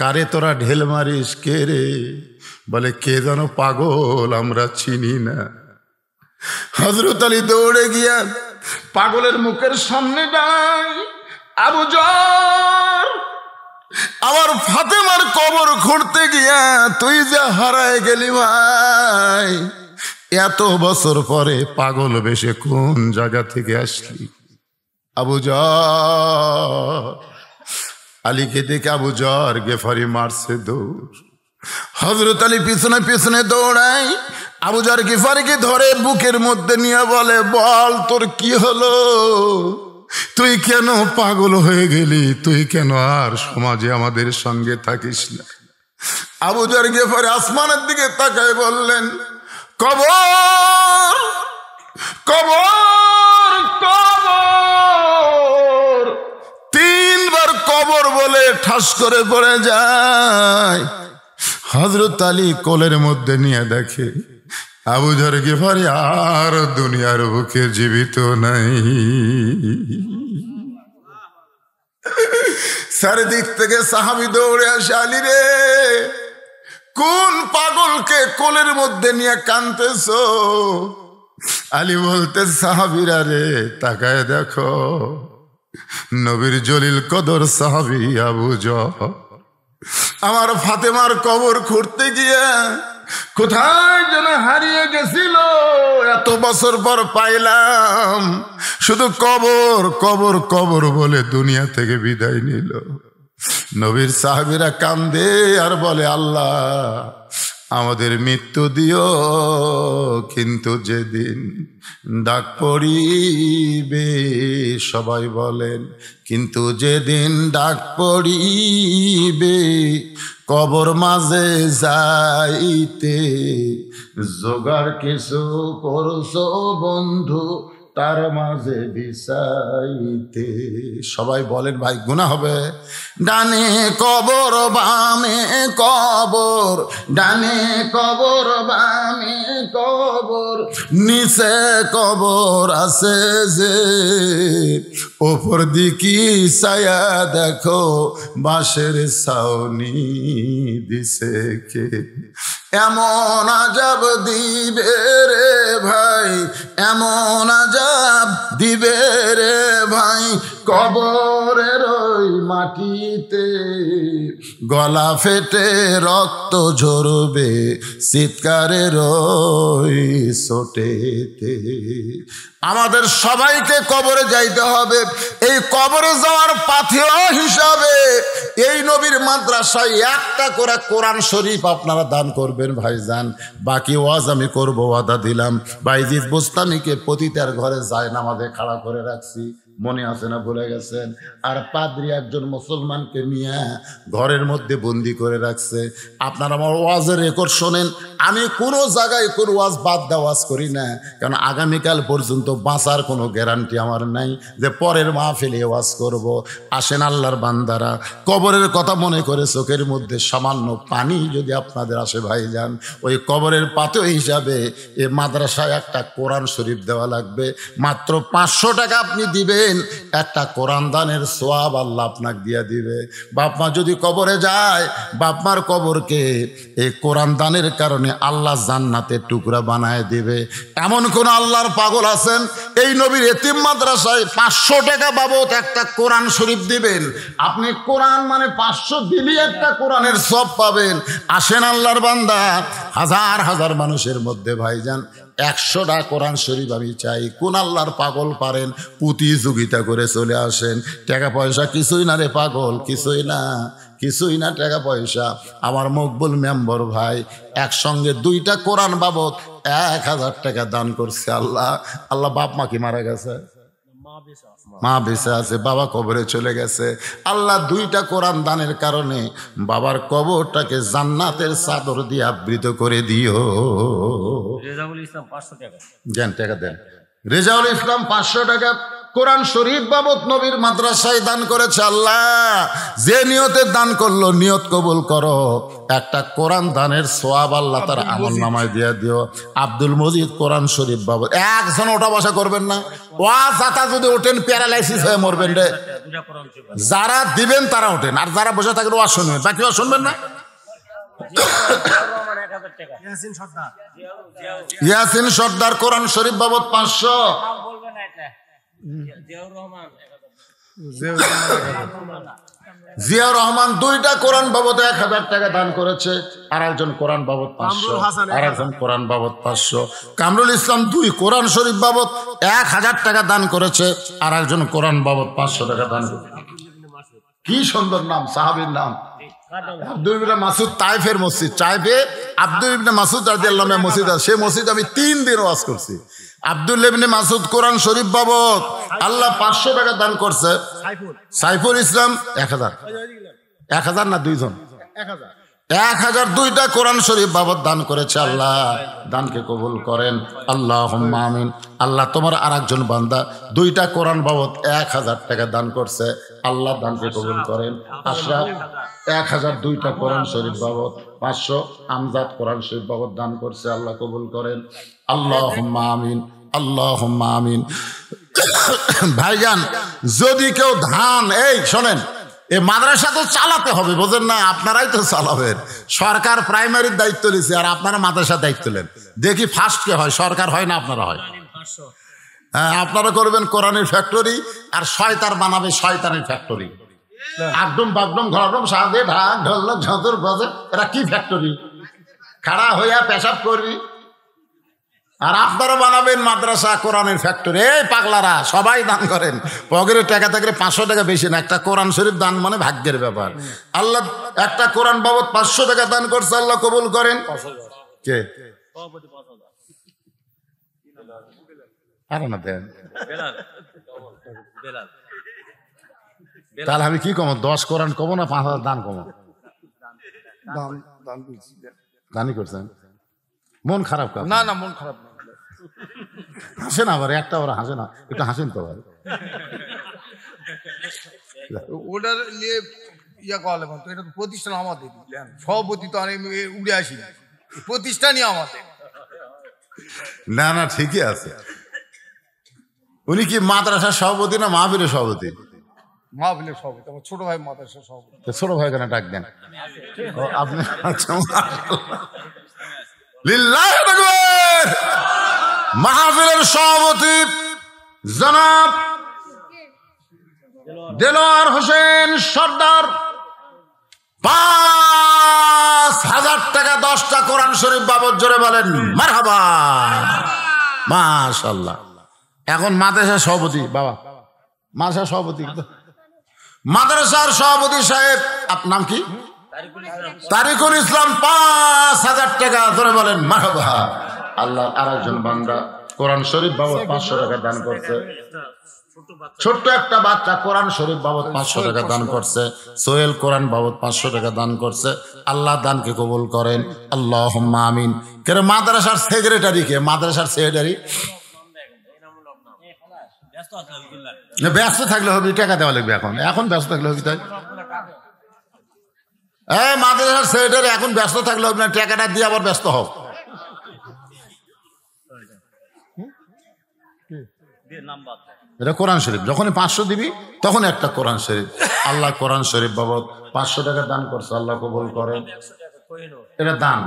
কারে তোরা ঢেল মারিস কে রে বলে কে যেন পাগল আমরা চিনি না হজরত আলী দৌড়ে গিয়া পাগলের মুখের সামনে আবার আবু আমার ফাতেমার কবর খুঁড়তে গিয়া তুই যে হারায় গেলি ভাই এত বছর পরে পাগল বেশে কোন জায়গা থেকে আসলি আবু আলীকে দেখে আবু জর গেফারি মারছে দৌড় হজরত আলী পিছনে পিছনে দৌড়াই আবু জর গেফারিকে ধরে বুকের মধ্যে নিয়ে বলে বল তোর কি হলো তুই কেন পাগল হয়ে গেলি তুই কেন আর সমাজে আমাদের সঙ্গে থাকিস না আবু জর গেফারি আসমানের দিকে তাকায় বললেন কবর কবর কবর তিনবার কবর বলে ঠাস করে পড়ে যায় হজরত আলী কোলের মধ্যে নিয়ে দেখে আবুঝর গেফারি আর দুনিয়ার বুকে জীবিত নাই চারিদিক থেকে সাহাবি দৌড়ে আসে আলী রে কোন পাগলকে কোলের মধ্যে নিয়ে কানতেছ আলী বলতে সাহাবিরা রে তাকায় দেখো নবীর জলিল কদর সাহাবি আবুজ আমার ফাতেমার কবর খুঁড়তে গিয়ে কোথায় যেন হারিয়ে গেছিল এত বছর পর পাইলাম শুধু কবর কবর কবর বলে দুনিয়া থেকে বিদায় নিল নবীর সাহাবিরা কান্দে আর বলে আল্লাহ আমাদের মৃত্যু দিও কিন্তু যেদিন ডাক পড়িবে সবাই বলেন কিন্তু যেদিন ডাক পড়িবে কবর মাঝে যাইতে জোগাড় কিছু করছো বন্ধু তার মাঝে বিষাইতে সবাই বলেন ভাই গুণা হবে ডানে কবর বামে কবর ডানে কবর বামে কবর নিচে কবর আছে যে ওপর দিকি ছায়া দেখো বাঁশের ছাউনি দিছে কে এমন আজাব দিবে রে ভাই এমন আজাব দিবে রে ভাই কবরের ওই মাটিতে গলা ফেটে রক্ত ঝরবে শীতকারের ওই সোটেতে আমাদের সবাইকে কবরে যাইতে হবে এই কবরে যাওয়ার পাথেয় হিসাবে এই নবীর মাদ্রাসায় একটা করে কোরআন শরীফ আপনারা দান করবেন ভাইজান বাকি ওয়াজ আমি করবো ওয়াদা দিলাম বাইজিদ বোস্তানিকে পতিতার ঘরে যায় আমাদের খাড়া করে রাখছি মনে আছে না ভুলে গেছেন আর পাদ্রি একজন মুসলমানকে নিয়ে ঘরের মধ্যে বন্দি করে রাখছে আপনারা আমার ওয়াজের রেকর্ড শোনেন আমি কোনো জায়গায় কোন ওয়াজ বাদ দেওয়া ওয়াজ করি না কারণ আগামীকাল পর্যন্ত বাঁচার কোনো গ্যারান্টি আমার নাই যে পরের মা ফেলে ওয়াজ করব আসেন আল্লাহর বান্দারা কবরের কথা মনে করে চোখের মধ্যে সামান্য পানি যদি আপনাদের আসে ভাই যান ওই কবরের পাতে হিসাবে এ মাদ্রাসায় একটা কোরআন শরীফ দেওয়া লাগবে মাত্র পাঁচশো টাকা আপনি দিবে করবেন একটা কোরআন দানের সোয়াব আল্লাহ আপনাকে দিয়ে দিবে বাপমা যদি কবরে যায় বাপমার কবরকে এই কোরআন দানের কারণে আল্লাহ জান্নাতের টুকরা বানায় দিবে এমন কোন আল্লাহর পাগল আছেন এই নবীর এতিম মাদ্রাসায় পাঁচশো টাকা বাবদ একটা কোরআন শরীফ দিবেন আপনি কোরআন মানে পাঁচশো দিলি একটা কোরআনের সব পাবেন আসেন আল্লাহর বান্দা হাজার হাজার মানুষের মধ্যে ভাইজান একশোটা কোরআন শরীফ আমি চাই কোন আল্লাহর পাগল পারেন প্রতিযোগিতা করে চলে আসেন টাকা পয়সা কিছুই না রে পাগল কিছুই না কিছুই না টাকা পয়সা আমার মকবুল মেম্বর ভাই একসঙ্গে দুইটা কোরআন বাবদ এক হাজার টাকা দান করছে আল্লাহ আল্লাহ বাপ মা কি মারা গেছে মা বেঁচে আছে বাবা কবরে চলে গেছে আল্লাহ দুইটা কোরআন দানের কারণে বাবার কবরটাকে জান্নাতের চাদর দিয়ে আবৃত করে দিও জ্ঞান টাকা দেন রেজাউল ইসলাম পাঁচশো টাকা কোরআন শরীফ বাবদ নবীর মাদ্রাসায় দান করেছে আল্লাহ যে নিয়তে দান করলো নিয়ত কবুল করো একটা কোরআন দানের সোয়াব আল্লাহ তার আমল নামায় দিয়ে দিও আব্দুল মজিদ কোরআন শরীফ বাবু একজন ওটা বসা করবেন না ওয়া যাতা যদি ওঠেন প্যারালাইসিস হয়ে মরবেন রে যারা দিবেন তারা ওঠেন আর যারা বসে থাকেন ওয়া শুনবেন বাকি ওয়া শুনবেন না ইয়াসিন সর্দার কোরআন শরীফ বাবদ পাঁচশো জিয়াউর রহমান জিয়া রহমান দুইটা কোরআন বাবদ এক হাজার টাকা দান করেছে আর একজন কোরআন বাবদ পাঁচশো আর একজন কোরআন বাবদ পাঁচশো কামরুল ইসলাম দুই কোরআন শরীফ বাবদ এক হাজার টাকা দান করেছে আর একজন কোরআন বাবদ পাঁচশো টাকা দান করেছে কি সুন্দর নাম সাহাবির নাম দুই মিনিট মাসুদ তাইফের মসজিদ চাইফে আব্দুল ইবনে মাসুদ রাজি আল্লাহ মসজিদ আছে সে মসজিদ আমি তিন দিন ওয়াজ করছি আব্দুল ইবনে মাসুদ কোরআন শরীফ বাবদ আল্লাহ পাঁচশো টাকা দান করছে সাইফুল ইসলাম এক হাজার এক হাজার না দুইজন এক হাজার দুইটা কোরআন শরীফ বাবদ দান করেছে আল্লাহ দানকে কবুল করেন আল্লাহ আমিন আল্লাহ তোমার আর একজন বান্দা দুইটা কোরআন বাবদ এক হাজার টাকা দান করছে আল্লাহ দানকে কবুল করেন আশরাফ এক হাজার দুইটা কোরআন শরীফ বাবদ পাঁচশো আমজাদ কোরআন শরীফ বাবদ দান করছে আল্লাহ কবুল করেন আল্লাহ আমিন আল্লাহ আমিন ভাইজান যদি কেউ ধান এই শোনেন এ মাদ্রাসা তো চালাতে হবে বোঝেন না আপনারাই তো চালাবেন সরকার প্রাইমারির দায়িত্ব নিছে আর আপনারা মাদ্রাসার দায়িত্ব নেন দেখি ফার্স্ট কে হয় সরকার হয় না আপনারা হয় হ্যাঁ আপনারা করবেন কোরআনের ফ্যাক্টরি আর শয়তার বানাবে শয়তানের ফ্যাক্টরি আটডম বাগডম ঘরডম সাজে ঢাক ঢোলক ঝঁতুর গজে এটা কি ফ্যাক্টরি খাড়া হইয়া পেশাব করবি আর আপনারা বানাবেন মাদ্রাসা কোরআনের ফ্যাক্টরি এই পাগলারা সবাই দান করেন পকেটে টাকা থাকলে পাঁচশো টাকা বেশি না একটা কোরআন শরীফ দান মানে ভাগ্যের ব্যাপার আল্লাহ একটা কোরআন বাবদ পাঁচশো টাকা দান করছে আল্লাহ কবুল করেন কে না দেন বেলাল তাহলে আমি কি কমো দশ কোরআন কমো না পাঁচ হাজার দান কমো দানই করছেন মন খারাপ কাজ না না মন খারাপ হাসে না আবার একটা ওরা হাসে না একটু হাসেন তো ভাই ওটার নিয়ে ইয়া করা তো এটা প্রতিষ্ঠান আমাদের সভাপতি তো আমি উড়ে আসি প্রতিষ্ঠানই আমাদের না না ঠিকই আছে উনি কি মাদ্রাসার সভাপতি না মহাবীর সভাপতি মাহবিলের সভাপতি আমার ছোট ভাই মাদ্রাসা সভাপতি ছোট ভাই কেন ডাক দেন আপনি মাহফিলের সভাপতি জনাব দেলোয়ার হোসেন সর্দার পাঁচ হাজার টাকা দশটা কোরআন শরীফ বাবদ জোরে বলেন মারহাবা মাশাল্লাহ এখন মাদ্রাসা সভাপতি বাবা মাদ্রাসা সভাপতি মাদ্রাসার সভাপতি সাহেব আপনার কি তারিকুল ইসলাম পাঁচ হাজার টাকা ধরে বলেন মারবা আল্লাহ আর একজন বান্দা কোরআন শরীফ বাবদ পাঁচশো টাকা দান করছে ছোট্ট একটা বাচ্চা কোরআন শরীফ বাবদ পাঁচশো টাকা দান করছে সোহেল কোরআন বাবদ পাঁচশো টাকা দান করছে আল্লাহ দানকে কবুল করেন আল্লাহ আমিন কেন মাদ্রাসার সেক্রেটারি কে মাদ্রাসার সেক্রেটারি না ব্যস্ত থাকলে হবে টাকা দেওয়া লাগবে এখন এখন ব্যস্ত থাকলে হবে তাই হ্যাঁ মাদ্রাসার সেটার এখন ব্যস্ত থাকলে হবে না টাকাটা দিয়ে আবার ব্যস্ত হোক এটা কোরআন শরীফ যখনই পাঁচশো দিবি তখন একটা কোরআন শরীফ আল্লাহ কোরআন শরীফ বাবদ পাঁচশো টাকা দান করছে আল্লাহ কবুল করে এটা দান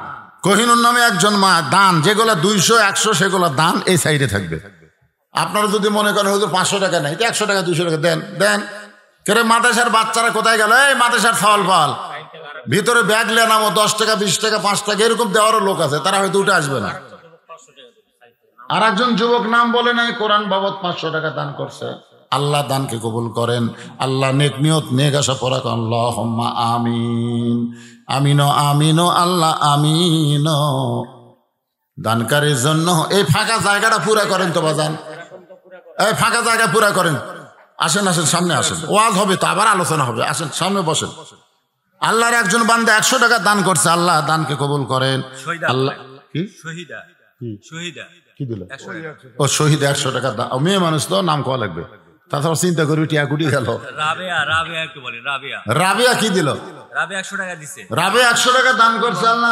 কহিনুর নামে একজন মা দান যেগুলো দুইশো একশো সেগুলো দান এই সাইডে থাকবে আপনারা যদি মনে করেন হয়তো পাঁচশো টাকা নেই একশো টাকা দুশো টাকা দেন দেন কেন মাদেশার বাচ্চারা কোথায় গেল এই মাদেশার ফল ফল ভিতরে ব্যাগ নামো দশ টাকা বিশ টাকা পাঁচ টাকা এরকম দেওয়ারও লোক আছে তারা হয়তো উঠে আসবে না আর একজন যুবক নাম বলে নাই কোরআন বাবদ পাঁচশো টাকা দান করছে আল্লাহ দানকে কবুল করেন আল্লাহ নেক নিয়ত নেক আশা পরা লহম্মা আমিন আমিনো আমিনো আল্লাহ আমিনো দানকারীর জন্য এই ফাঁকা জায়গাটা পুরা করেন তো বাজান ফাঁকা জায়গা পুরা করেন আসেন আসেন সামনে আসেন ওয়াজ হবে তো আবার আলোচনা হবে আসেন সামনে বসেন আল্লাহর একজন বান্দে একশো টাকা দান করছে আল্লাহ দানকে কবুল করেন আল্লাহ কি মাদ্রাসার ও শহীদ একশো মেয়ে মানুষ তো নাম লাগবে চিন্তা টিয়া কুটি রাবিয়া কি রাবে একশো দান করছে আল্লাহ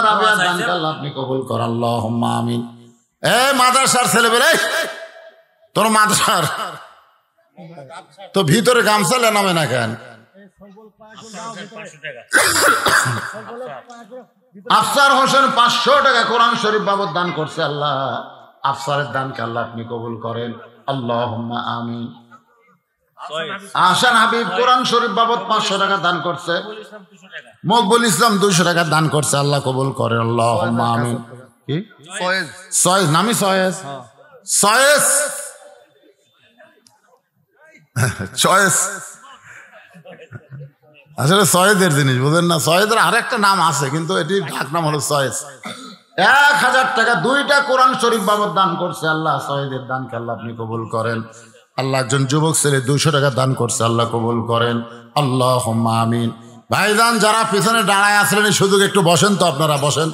আপনি কবুল আল্লাহ এ ছেলেবেলায় তোর মাদ্রাসার তো ভিতরে গামছা নামে না কেন আফসার হোসেন পাঁচশো টাকা কোরআন শরীফ বাবদ দান করছে আল্লাহ আফসারের দানকে আল্লাহ আপনি কবুল করেন আল্লাহ আমি আহসান হাবিব কোরআন শরীফ বাবদ পাঁচশো টাকা দান করছে মকবুল ইসলাম দুইশো টাকা দান করছে আল্লাহ কবুল করেন আল্লাহ আমি কি সয়েজ নামি সয়েজ সয়েজ চয়েস [laughs] আসলে সয়েদের জিনিস বুঝলেন না সয়েদের আরেকটা নাম আছে কিন্তু এটি ডাক নাম হলো সয়েস এক হাজার টাকা দুইটা কোরআন শরীফ বাবদ দান করছে আল্লাহ সয়েদের দানকে আল্লাহ আপনি কবুল করেন আল্লাহ একজন যুবক ছেলে দুইশো টাকা দান করছে আল্লাহ কবুল করেন আল্লাহ আমিন ভাইজান যারা পিছনে দাঁড়ায় আসলেন শুধু একটু বসেন তো আপনারা বসেন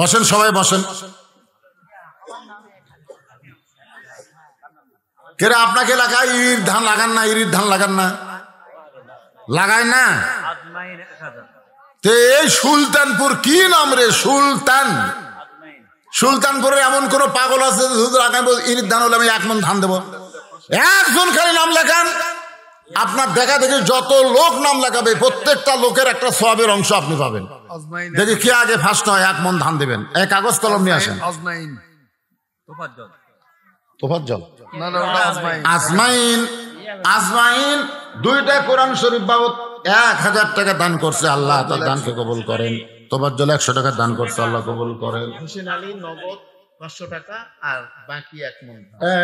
বসেন সবাই বসেন কেরা আপনাকে লাগায় ইরির ধান লাগান না ইরির ধান লাগান না লাগায় না এই সুলতানপুর কি নাম রে সুলতান সুলতানপুরের এমন কোন পাগল আছে ইরির ধান হলে আমি এক মন ধান দেবো একজন খালি নাম লেখান আপনার দেখা দেখি যত লোক নাম লেখাবে প্রত্যেকটা লোকের একটা সবের অংশ আপনি পাবেন দেখি কে আগে ফার্স্ট হয় এক মন ধান দেবেন এক কাগজ কলম নিয়ে আসেন আজমাইন আজমাইন দুইটা কোরআন শরীফ বাবদ এক হাজার টাকা দান করছে আল্লাহ তার দানকে কবুল করেন তোফাজ্জল একশো টাকা দান করছে আল্লাহ কবুল করেন হোসেন আলী নগদ পাঁচশো টাকা আর বাকি এক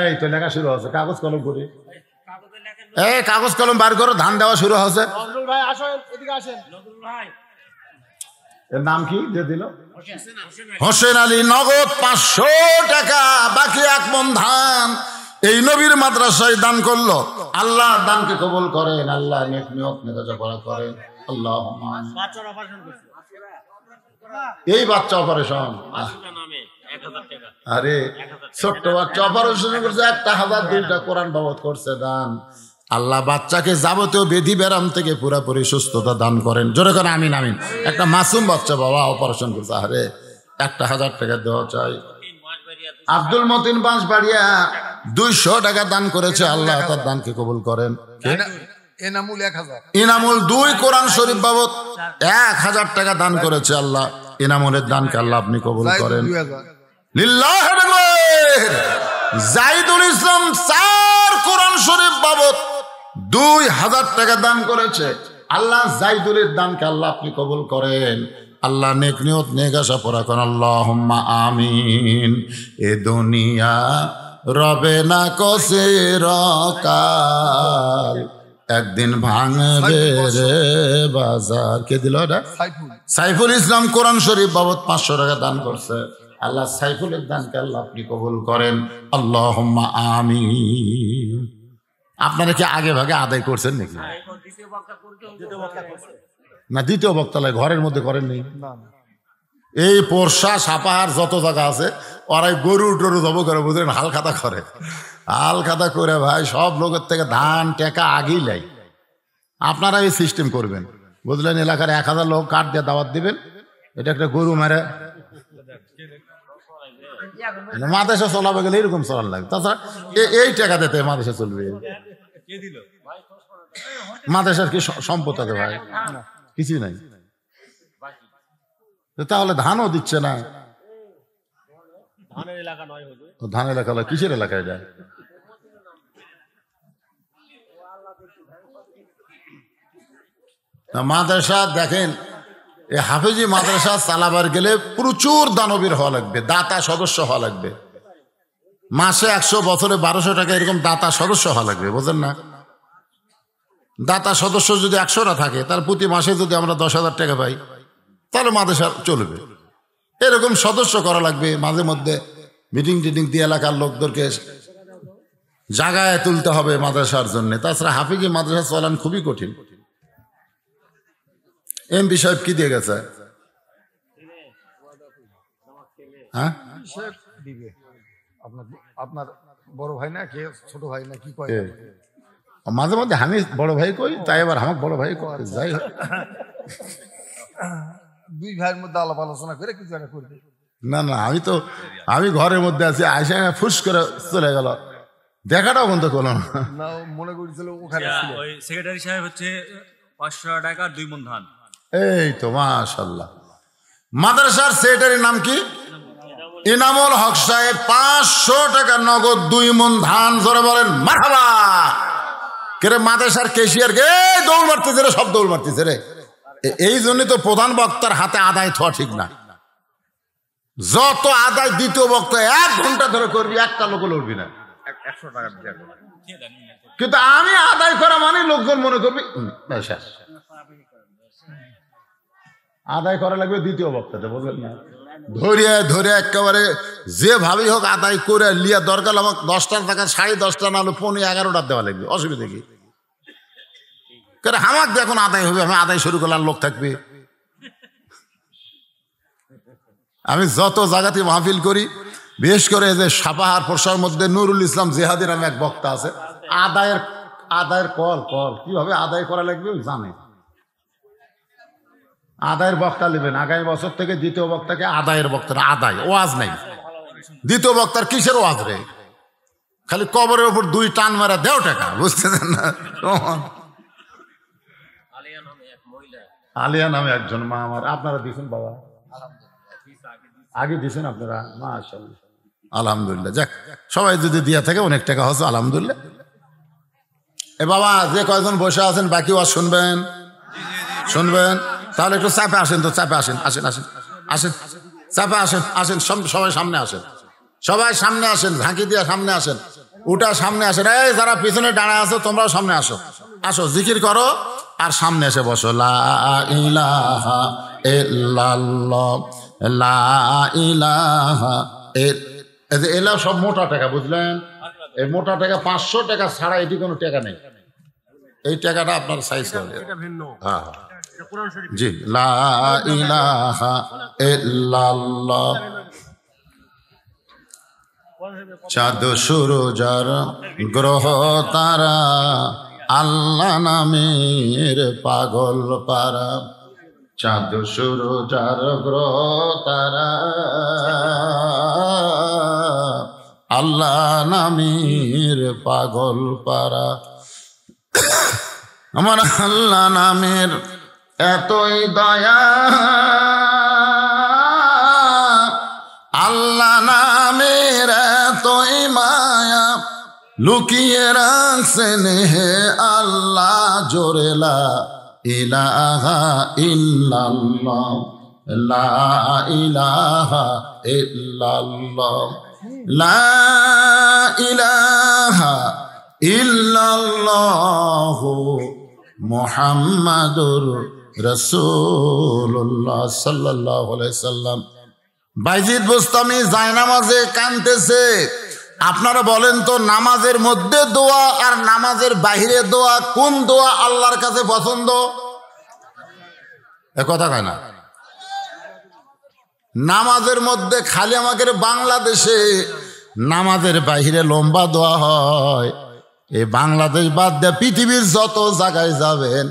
এই তো লেখা শুরু হয়েছে কাগজ কলম করি এই কাগজ কলম বার করো ধান দেওয়া শুরু হয়েছে ভাই আসেন এদিকে আসেন ভাই এর নাম কি যে দিল হোসেন আলী নগদ পাঁচশো টাকা বাকি এক মন ধান এই নবীর মাদ্রাসায় দান করলো আল্লাহ দানকে কবুল করেন আল্লাহ নেক নিয়োগ মেজাজা করা করেন আল্লাহ এই বাচ্চা অপারেশন আরে ছোট্ট বাচ্চা অপারেশন করছে একটা হাজার দুইটা কোরআন বাবদ করছে দান আল্লাহ বাচ্চাকে যাবতীয় বেধি ব্যারাম থেকে পুরাপুরি সুস্থতা দান করেন জোরে করে আমিন আমিন একটা মাসুম বাচ্চা বাবা অপারেশন করছে আরে একটা হাজার টাকা দেওয়া চাই আব্দুল মতিন বাঁশ বাড়িয়া দুইশো টাকা দান করেছে আল্লাহ তার দানকে কবুল করেন ইনামুল দুই কোরআন শরীফ বাবদ এক হাজার টাকা দান করেছে আল্লাহ ইনামুলের দানকে আল্লাহ আপনি কবুল করেন জাইদুল ইসলাম চার কোরআন শরীফ বাবদ দুই হাজার টাকা দান করেছে আল্লাহ জাইদুলের দানকে আল্লাহ আপনি কবুল করেন আল্লাহ নেক নিয়ত নেক আশা পড়া করেন আল্লাহ আমিন এ দুনিয়া রবে না কসে রকাল একদিন ভাঙবে রে বাজার কে দিল এটা সাইফুল ইসলাম কোরআন শরীফ বাবদ পাঁচশো টাকা দান করছে আল্লাহ সাইফুলের দানকে আল্লাহ আপনি কবুল করেন আল্লাহ আমিন আপনারা কি আগে ভাগে আদায় করছেন নাকি না দ্বিতীয় বক্তালয় ঘরের মধ্যে করেন নেই এই পোরশা সাপাহার যত জায়গা আছে ওরাই গরু টরু জব করে বুঝলেন হালখাতা করে হালখাতা করে ভাই সব লোকের থেকে ধান টেকা আগেই লাই আপনারা এই সিস্টেম করবেন বুঝলেন এলাকার এক হাজার লোক কাঠ দিয়ে দাওয়াত দিবেন এটা একটা গরু মেরে মাদেশে চলাবে গেলে এরকম চলার লাগে তাছাড়া এই টেকা দিতে মাদেশে চলবে মাদ্রাসার কি সম্পদ আছে ভাই কিছুই নাই তাহলে ধানও দিচ্ছে না ধান এলাকা নয় কিসের এলাকায় যায় মাদ্রাসা দেখেন এই হাফেজি মাদ্রাসা চালাবার গেলে প্রচুর দানবীর হওয়া লাগবে দাতা সদস্য হওয়া লাগবে মাসে একশো বছরে বারোশো টাকা এরকম দাতা সদস্য হওয়া লাগবে বোঝেন না দাতা সদস্য যদি একশোটা থাকে তার প্রতি মাসে যদি আমরা দশ হাজার টাকা পাই তাহলে মাদেশা চলবে এরকম সদস্য করা লাগবে মাঝে মধ্যে মিটিং টিটিং দিয়ে এলাকার লোকদেরকে জাগায় তুলতে হবে মাদ্রাসার জন্য তাছাড়া হাফিজি মাদ্রাসা চলান খুবই কঠিন এম বি সাহেব কি দিয়ে গেছে হ্যাঁ আপনার আপনার বড় ভাই না কে ছোট ভাই না কি কয় মাঝে মাঝে আমি বড় ভাই কই তাই এবার আমাকে বড় ভাই কয় যাই দুই ভাইয়ের মধ্যে আলাপ আলোচনা করে কিছু একটা করবে না না আমি তো আমি ঘরের মধ্যে আছি আসে ফুস করে চলে গেল দেখাটাও বন্ধ করলাম না মনে করেছিল ওখানে আচ্ছা, ওই সেক্রেটারি সাহেব হচ্ছে পাঁচশো টাকা দুই মন ধান এই তো মাশাল্লাহ মাদ্রাসার সেক্রেটারির নাম কি ইনামুল হক সাহেব পাঁচশো টাকা নগদ দুই মন ধান ধরে বলেন মাথাবা কেরে মাদেশার কেশিয়ার কে দৌড় মারতেছে রে সব দৌড় মারতেছে রে এই জন্যই তো প্রধান বক্তার হাতে আদায় থা ঠিক না যত আদায় দ্বিতীয় বক্তা এক ঘন্টা ধরে করবি একটা লোক লড়বি না কিন্তু আমি আদায় করা মানে লোকজন মনে করবি আদায় করা লাগবে দ্বিতীয় বক্তাতে বুঝলেন না ধরিয়ে ধরে একেবারে যে ভাবি হোক আদায় করে লিয়া দরকার আমার দশটার টাকা সাড়ে দশটা হলে পনেরো এগারোটা দেওয়া লাগবে অসুবিধা কি আমার দেখুন আদায় হবে আমি আদায় শুরু করলাম লোক থাকবে আমি যত জায়গাতে মাহফিল করি বিশেষ করে যে সাপাহার প্রসার মধ্যে নুরুল ইসলাম জেহাদের আমি এক বক্তা আছে আদায়ের আদায়ের কল কল কিভাবে আদায় করা লাগবে জানে আদায়ের বক্তা নেবেন আগামী বছর থেকে দ্বিতীয় বক্তাকে আদায়ের বক্তা না আদায় ওয়াজ নাই দ্বিতীয় বক্তার কিসের ওয়াজ রে খালি কবরের ওপর দুই টান মারা দেও টাকা বুঝতেছেন না আলিয়া নামে একজন মা আমার আপনারা দিছেন বাবা আগে দিছেন আপনারা মা আসল আলহামদুলিল্লাহ যাক সবাই যদি দিয়া থাকে অনেক টাকা হচ্ছে আলহামদুলিল্লাহ এ বাবা যে কয়জন বসে আছেন বাকি ওয়াজ শুনবেন শুনবেন তাহলে একটু চাপে আসেন তো চাপে আসেন আসেন আসেন আসেন চাপে আসেন আসেন সবাই সামনে আসেন সবাই সামনে আসেন ঝাঁকি দিয়ে সামনে আসেন ওটা সামনে আসেন এই যারা পিছনে দাঁড়ায় আছো তোমরাও সামনে আসো আসো জিকির করো আর সামনে এসে বসো লা লা এলা সব মোটা টাকা বুঝলেন এই মোটা টাকা পাঁচশো টাকা ছাড়া এটি কোনো টাকা নেই এই টাকাটা আপনার সাইজ হবে হ্যাঁ হ্যাঁ জি লা ইলাহা ইল্লাল্লাহ চাঁদ সূরজার গ্রহ তারা আল্লাহ নামের পাগল পারা চাঁদ সূরজার গ্রহ তারা আল্লাহ নামের পাগল পারা আমার আল্লাহ নামের এতই দয়া আল্লাহ নামের এতই মায়া লুকিয়ে রাখছেন হে আল্লাহ জোরেলা ইলাহা ইল্লাল্লাহ লা ইলাহা ইল্লাল্লাহ লা ইলাহা ইল্লাল্লাহ মুহাম্মাদুর রসুল্লাহ সাল্লাহ সাল্লাম বাইজিদ বোস্তামি যায় নামাজে কানতেছে আপনারা বলেন তো নামাজের মধ্যে দোয়া আর নামাজের বাহিরে দোয়া কোন দোয়া আল্লাহর কাছে পছন্দ কথা কয় না নামাজের মধ্যে খালি আমাদের বাংলাদেশে নামাজের বাহিরে লম্বা দোয়া হয় এই বাংলাদেশ বাদ দিয়ে পৃথিবীর যত জায়গায় যাবেন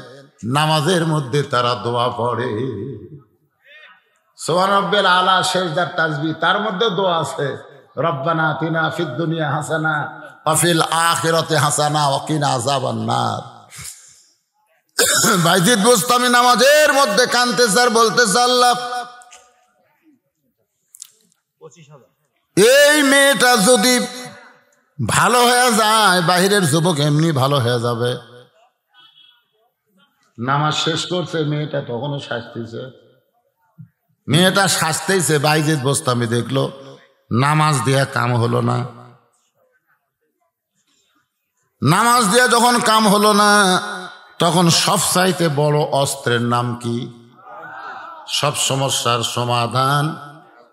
নামাজের মধ্যে তারা দোয়া পড়ে সোহান রব্বের আলা শেষদার তাজবি তার মধ্যে দোয়া আছে রব্বানা তিনা ফিদ দুনিয়া হাসানা অফিল আখেরতে হাসানা অকিনা আজাবান্নার বাইজিদ বুস্তামি নামাজের মধ্যে কানতে স্যার বলতে আল্লাহ এই মেয়েটা যদি ভালো হয়ে যায় বাহিরের যুবক এমনি ভালো হয়ে যাবে নামাজ শেষ করছে মেয়েটা তখনও শাস্তিছে মেয়েটা শাস্তেইছে বাইজিদ বস্তামি দেখলো নামাজ দেওয়া কাম হলো না নামাজ দেওয়া যখন কাম হলো না তখন সব চাইতে বড় অস্ত্রের নাম কি সব সমস্যার সমাধান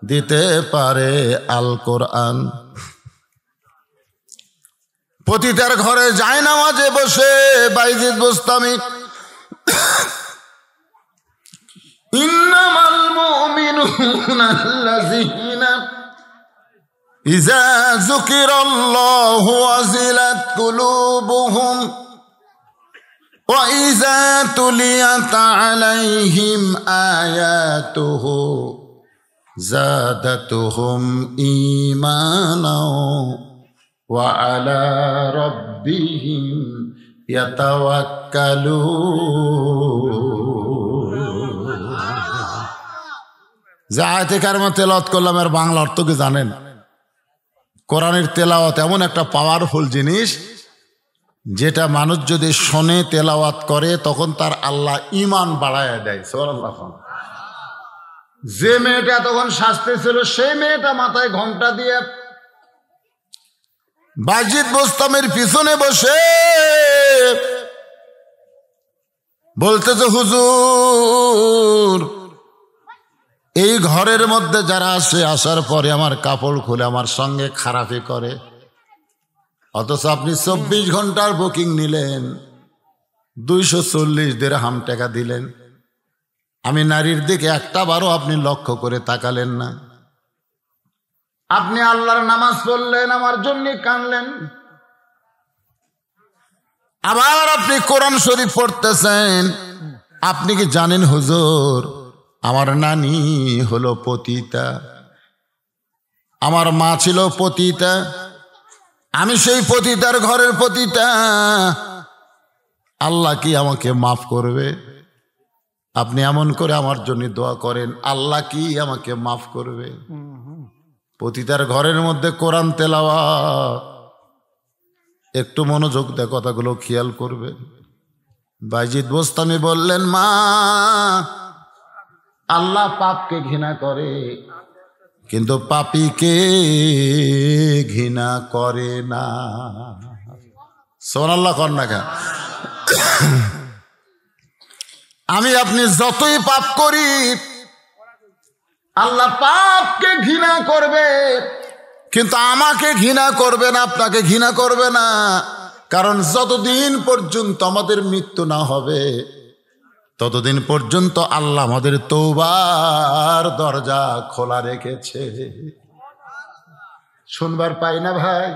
দিতে পারে আল কোরআন প্রতিটার ঘরে যায় নামাজে বসে বাইজিদ বস্তামিক [laughs] إنما المؤمنون الذين إذا ذكر الله وزلت قلوبهم وإذا تليت عليهم آياته زادتهم إيمانا وعلى ربهم যে আয়তে কারমা তেলাওয়াত করলাম আর বাংলা অর্থ কি জানেন কোরআনের তেলাওয়াত এমন একটা পাওয়ারফুল জিনিস যেটা মানুষ যদি শোনে তেলাওয়াত করে তখন তার আল্লাহ ইমান বাড়ায় দেয় যে মেয়েটা তখন শাস্তি ছিল সেই মেয়েটা মাথায় ঘন্টা দিয়ে বাজিদ বোস্তামের পিছনে বসে বলতেছে হুজুর এই ঘরের মধ্যে যারা আসে আসার পরে আমার কাপড় খুলে আমার সঙ্গে খারাপি করে অথচ আপনি চব্বিশ ঘন্টার বুকিং নিলেন দুইশো চল্লিশ দেড় হাম টাকা দিলেন আমি নারীর দিকে একটা বারও আপনি লক্ষ্য করে তাকালেন না আপনি আল্লাহর নামাজ পড়লেন আমার জন্য কানলেন আবার আপনি কোরআন শরীফ পড়তেছেন আপনি কি জানেন হুজুর আমার নানি হলো পতিতা আমার মা ছিল পতিতা আমি সেই পতিতার ঘরের পতিতা আল্লাহ কি আমাকে মাফ করবে আপনি এমন করে আমার জন্য দোয়া করেন আল্লাহ কি আমাকে মাফ করবে পতিতার ঘরের মধ্যে কোরআন তেলাওয়া একটু মনোযোগ দেয় কথাগুলো খেয়াল করবেন বাইজিৎ বোস্তামি বললেন মা আল্লাহ পাপকে ঘৃণা করে কিন্তু পাপিকে ঘৃণা করে না আল্লাহ কর না কেন আমি আপনি যতই পাপ করি আল্লাহ পাপকে ঘৃণা করবে কিন্তু আমাকে ঘৃণা করবে না আপনাকে ঘৃণা করবে না কারণ যতদিন পর্যন্ত আমাদের মৃত্যু না হবে ততদিন পর্যন্ত আল্লাহ আমাদের তৌবার দরজা খোলা রেখেছে শুনবার পাই না ভাই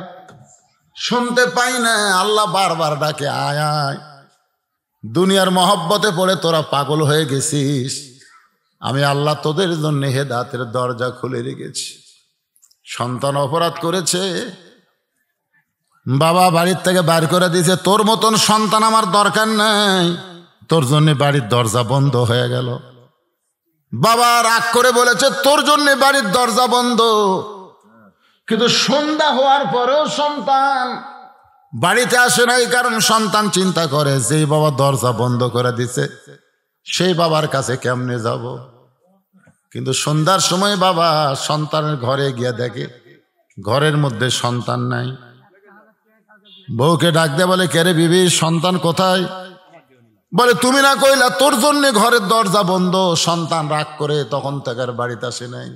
শুনতে পাই না আল্লাহ বারবার ডাকে আয় আয় দুনিয়ার মহব্বতে পড়ে তোরা পাগল হয়ে গেছিস আমি আল্লাহ তোদের জন্য দাঁতের দরজা খুলে রেখেছি সন্তান অপরাধ করেছে বাবা বাড়ির থেকে বার করে দিয়েছে তোর মতন সন্তান আমার দরকার নাই তোর জন্য বাড়ির দরজা বন্ধ হয়ে গেল বাবা রাগ করে বলেছে তোর জন্য বাড়ির দরজা বন্ধ কিন্তু সন্ধ্যা হওয়ার পরেও সন্তান বাড়িতে আসে না এই কারণ সন্তান চিন্তা করে যেই বাবা দরজা বন্ধ করে দিছে সেই বাবার কাছে কেমনে যাব কিন্তু সন্ধ্যার সময় বাবা সন্তানের ঘরে গিয়া দেখে ঘরের মধ্যে সন্তান নাই বউকে ডাকতে বলে কেরে বিবি সন্তান কোথায় বলে তুমি না কইলা তোর জন্য ঘরের দরজা বন্ধ সন্তান রাগ করে তখন আর বাড়িতে আসে নাই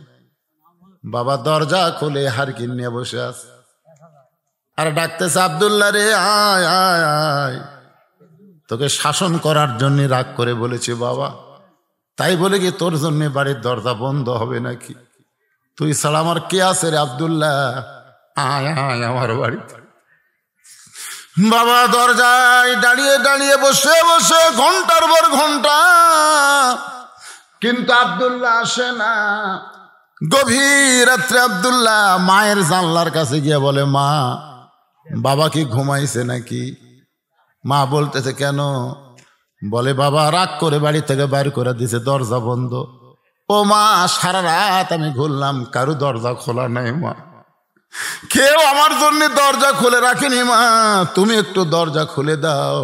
বাবা দরজা খুলে কিন নিয়ে বসে আস আর ডাকতেছে আবদুল্লা রে আয় আয় আয় তোকে শাসন করার জন্য রাগ করে বলেছি বাবা তাই বলে কি তোর জন্য বাড়ির দরজা বন্ধ হবে নাকি তুই ছাড়া আমার কে আছে রে আবদুল্লাহ আয় আয় আমার বাড়িতে বাবা দরজায় দাঁড়িয়ে দাঁড়িয়ে বসে বসে ঘন্টার পর ঘন্টা কিন্তু আবদুল্লাহ আসে না গভীর রাত্রে আবদুল্লাহ মায়ের জানলার কাছে গিয়ে বলে মা বাবা কি ঘুমাইছে নাকি মা বলতেছে কেন বলে বাবা রাগ করে বাড়ি থেকে বাইর করে দিছে দরজা বন্ধ ও মা সারা রাত আমি ঘুরলাম কারু দরজা খোলা নাই মা কেউ আমার জন্য দরজা খুলে রাখেনি মা তুমি একটু দরজা খুলে দাও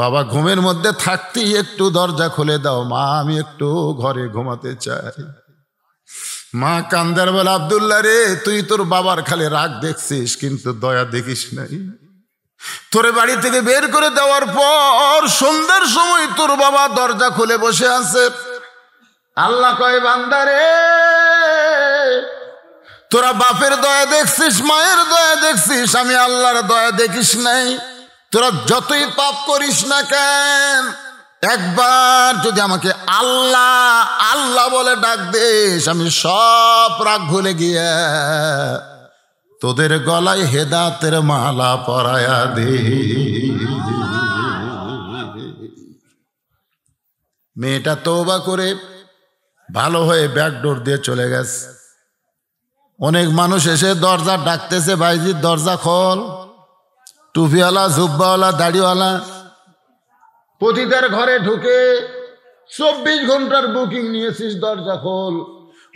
বাবা ঘুমের মধ্যে থাকতেই একটু দরজা খুলে দাও মা আমি একটু ঘরে ঘুমাতে চাই মা কান্দার বলে আবদুল্লা রে তুই তোর বাবার খালি রাগ দেখছিস কিন্তু দয়া দেখিস নাই তোরে বাড়ি থেকে বের করে দেওয়ার পর সন্ধ্যার সময় তোর বাবা দরজা খুলে বসে আছে আল্লাহ কয় বান্দারে তোরা বাপের দয়া দেখছিস মায়ের দয়া দেখছিস আমি আল্লাহর দয়া দেখিস নাই তোরা যতই পাপ করিস না কেন একবার যদি আমাকে আল্লাহ আল্লাহ বলে ডাক দেশ আমি সব রাগ ভুলে গিয়া তোদের গলায় হেদাতের মালা পরায়া দে মেয়েটা বা করে ভালো হয়ে ব্যাকডোর দিয়ে চলে গেছে অনেক মানুষ এসে দরজা ডাকতেছে ভাইজির দরজা খোল টুপিওয়ালা জুব্বাওয়ালা দাড়িওয়ালা পতিতার ঘরে ঢুকে চব্বিশ ঘন্টার বুকিং নিয়েছিস দরজা খোল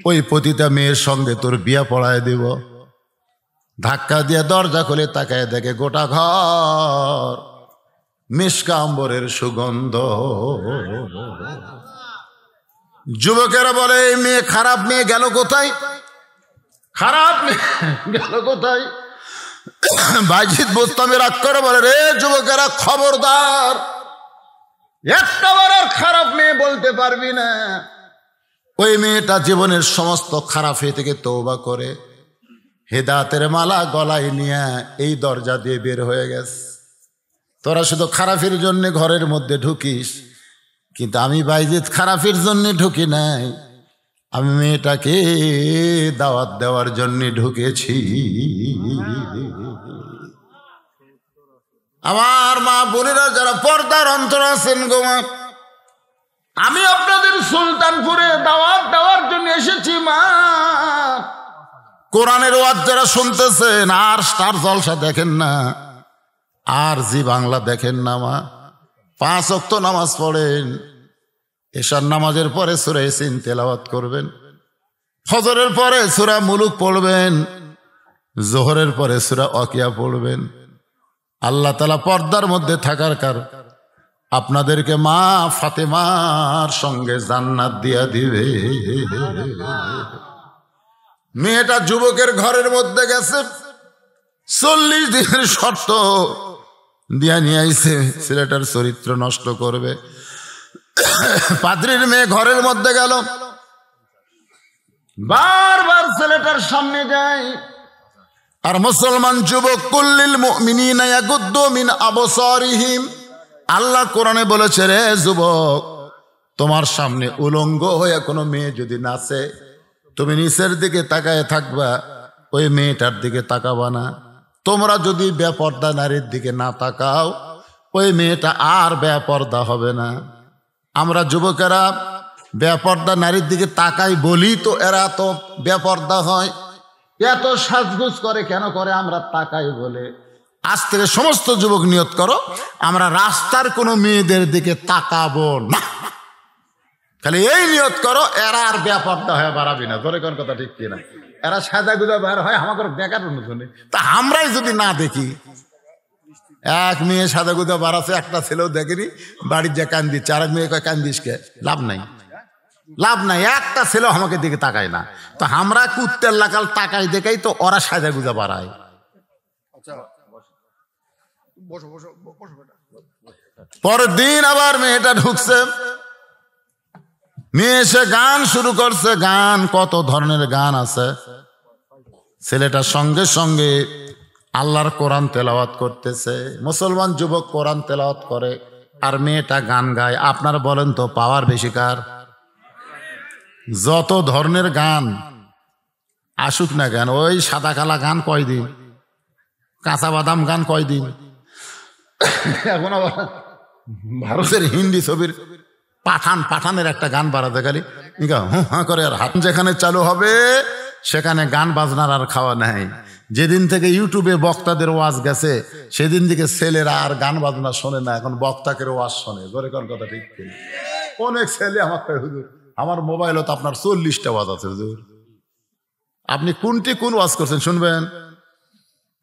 ওই পতিতা মেয়ের সঙ্গে তোর বিয়া পড়ায় দেব ধাক্কা দিয়ে দরজা খুলে তাকায় দেখে গোটা ঘর মিসকাম্বরের সুগন্ধ যুবকেরা বলে এই মেয়ে খারাপ মেয়ে গেল কোথায় খারাপ মেয়ে গেল কোথায় বাইজিত বোস্তামি রাগ করে বলে রে যুবকেরা খবরদার একটা আর খারাপ মেয়ে বলতে পারবি না ওই মেয়েটা জীবনের সমস্ত খারাপ হয়ে থেকে তৌবা করে হেদাতের মালা গলায় নিয়ে এই দরজা দিয়ে বের হয়ে গেছে তোরা শুধু খারাপের জন্যে ঘরের মধ্যে ঢুকিস কিন্তু আমি বাইজিৎ খারাপের জন্যে ঢুকি নাই আমি মেয়েটাকে দাওয়াত দেওয়ার জন্যে ঢুকেছি আমার মা বোনেরা যারা পর্দার অন্তর আছেন গোমা আমি আপনাদের সুলতানপুরে দাওয়াত দেওয়ার জন্য এসেছি মা কোরআনের ওয়াজ যারা শুনতেছেন আর স্টার জলসা দেখেন না আর জি বাংলা দেখেন না মা পাঁচ অক্ত নামাজ পড়েন এশার নামাজের পরে সুরা এসিন তেলাওয়াত করবেন ফজরের পরে সুরা মুলুক পড়বেন জোহরের পরে সুরা অকিয়া পড়বেন আল্লাহ তালা পর্দার মধ্যে থাকার কার আপনাদেরকে মা ফাতেমার সঙ্গে জান্নাত দিয়া দিবে মেয়েটা যুবকের ঘরের মধ্যে গেছে চল্লিশ দিনের শর্ত দিয়া নিয়ে আইছে ছেলেটার চরিত্র নষ্ট করবে পাত্রীর মেয়ে ঘরের মধ্যে গেল বারবার ছেলেটার সামনে যায় আর মুসলমান যুবক কুল্লিল মিন আবসারিহিম আল্লাহ কোরআনে বলেছে রে যুবক তোমার সামনে উলঙ্গ হয়ে কোনো মেয়ে যদি নাচে তুমি নিচের দিকে তাকায় থাকবা ওই মেয়েটার দিকে তাকাবা না তোমরা যদি বেপর্দা নারীর দিকে না তাকাও ওই মেয়েটা আর বেপর্দা হবে না আমরা যুবকেরা বেপর্দা নারীর দিকে তাকাই বলি তো এরা তো বেপর্দা হয় এত সাজগুজ করে কেন করে আমরা তাকাই বলে আজ থেকে সমস্ত যুবক নিয়ত করো আমরা রাস্তার কোনো মেয়েদের দিকে তাকাবো না খালি এই নিয়ত করো এরা আর ব্যাপারটা হয়ে বাড়াবি না ধরে কোন কথা ঠিক কিনা এরা সাজা গুজা বের হয় আমাকে বেকার অনুজনে তা আমরাই যদি না দেখি এক মেয়ে সাদা গুদা বাড়াছে একটা ছেলেও দেখেনি বাড়ির যে কান্দি আর মেয়ে কয় কান্দিস কে লাভ নাই লাভ নাই একটা ছেলেও আমাকে দিকে তাকায় না তো আমরা কুত্তের লাকাল তাকাই দেখাই তো ওরা সাজা গুজা বাড়ায় পরের দিন আবার মেয়েটা ঢুকছে মেয়ে এসে গান শুরু করছে গান কত ধরনের গান আছে ছেলেটার সঙ্গে সঙ্গে আল্লাহর কোরআন তেলাওয়াত করতেছে মুসলমান যুবক কোরআন তেলাওয়াত করে আর মেয়েটা গান গায় আপনার বলেন তো পাওয়ার বেশি কার যত ধরনের গান আসুক না গান ওই সাদা কালা গান কয়দিন কাঁচা বাদাম গান কয়দিন এখন আবার ভারতের হিন্দি ছবির পাঠান পাঠানের একটা গান বাড়াতে গেলে হুঁ হাঁ করে আর হাত যেখানে চালু হবে সেখানে গান বাজনার আর খাওয়া নাই যেদিন থেকে ইউটিউবে বক্তাদের ওয়াজ গেছে সেদিন থেকে ছেলেরা আর গান বাজনা শোনে না এখন বক্তাকে ওয়াজ শোনে জোরে কোন কথা ঠিক অনেক ছেলে আমার হুজুর আমার মোবাইলও তো আপনার চল্লিশটা ওয়াজ আছে হুজুর আপনি কোনটি কোন ওয়াজ করছেন শুনবেন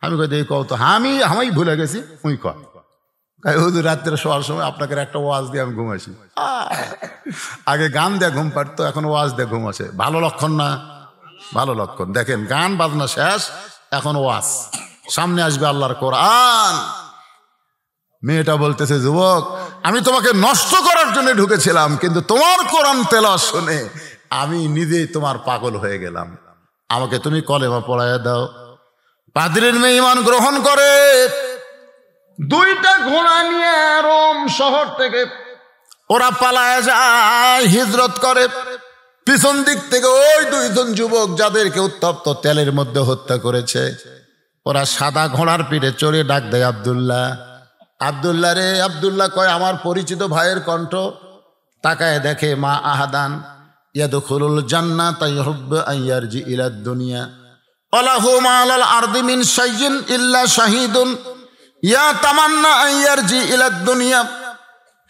আমি কই দেখি কও তো আমি আমি ভুলে গেছি উই কয় কাজ রাত্রে শোয়ার সময় আপনাকে একটা ওয়াজ দিয়ে আমি ঘুমাইছি আগে গান দিয়ে ঘুম পারতো এখন ওয়াজ দিয়ে ঘুম আছে ভালো লক্ষণ না ভালো লক্ষণ দেখেন গান বাজনা শেষ এখন ওয়াজ সামনে আসবে আল্লাহর কোরআন মেয়েটা বলতেছে যুবক আমি তোমাকে নষ্ট করার জন্য ঢুকেছিলাম কিন্তু তোমার কোরআন তেলা শুনে আমি নিজেই তোমার পাগল হয়ে গেলাম আমাকে তুমি কলেমা পড়াইয়া দাও পাদ্রির মেয়ে ইমান গ্রহণ করে দুইটা ঘোড়া নিয়ে রোম শহর থেকে ওরা পালায় যায় হিজরত করে পিছন দিক থেকে ওই দুইজন যুবক যাদেরকে উত্তপ্ত তেলের মধ্যে হত্যা করেছে ওরা সাদা ঘোড়ার পিঠে চড়ে ডাক দেয় আবদুল্লাহ আবদুল্লাহ রে আবদুল্লাহ কয় আমার পরিচিত ভাইয়ের কণ্ঠ তাকায় দেখে মা আহাদান খুলুল জান্না তাই হব্ব আইয়ার জি ইলাদ দুনিয়া অলাহু আলাল আর্দিমিন সাইজিন ইল্লা শাহিদুন ইয়া তামান্না ইয়ার জি ইলাদ দুনিয়া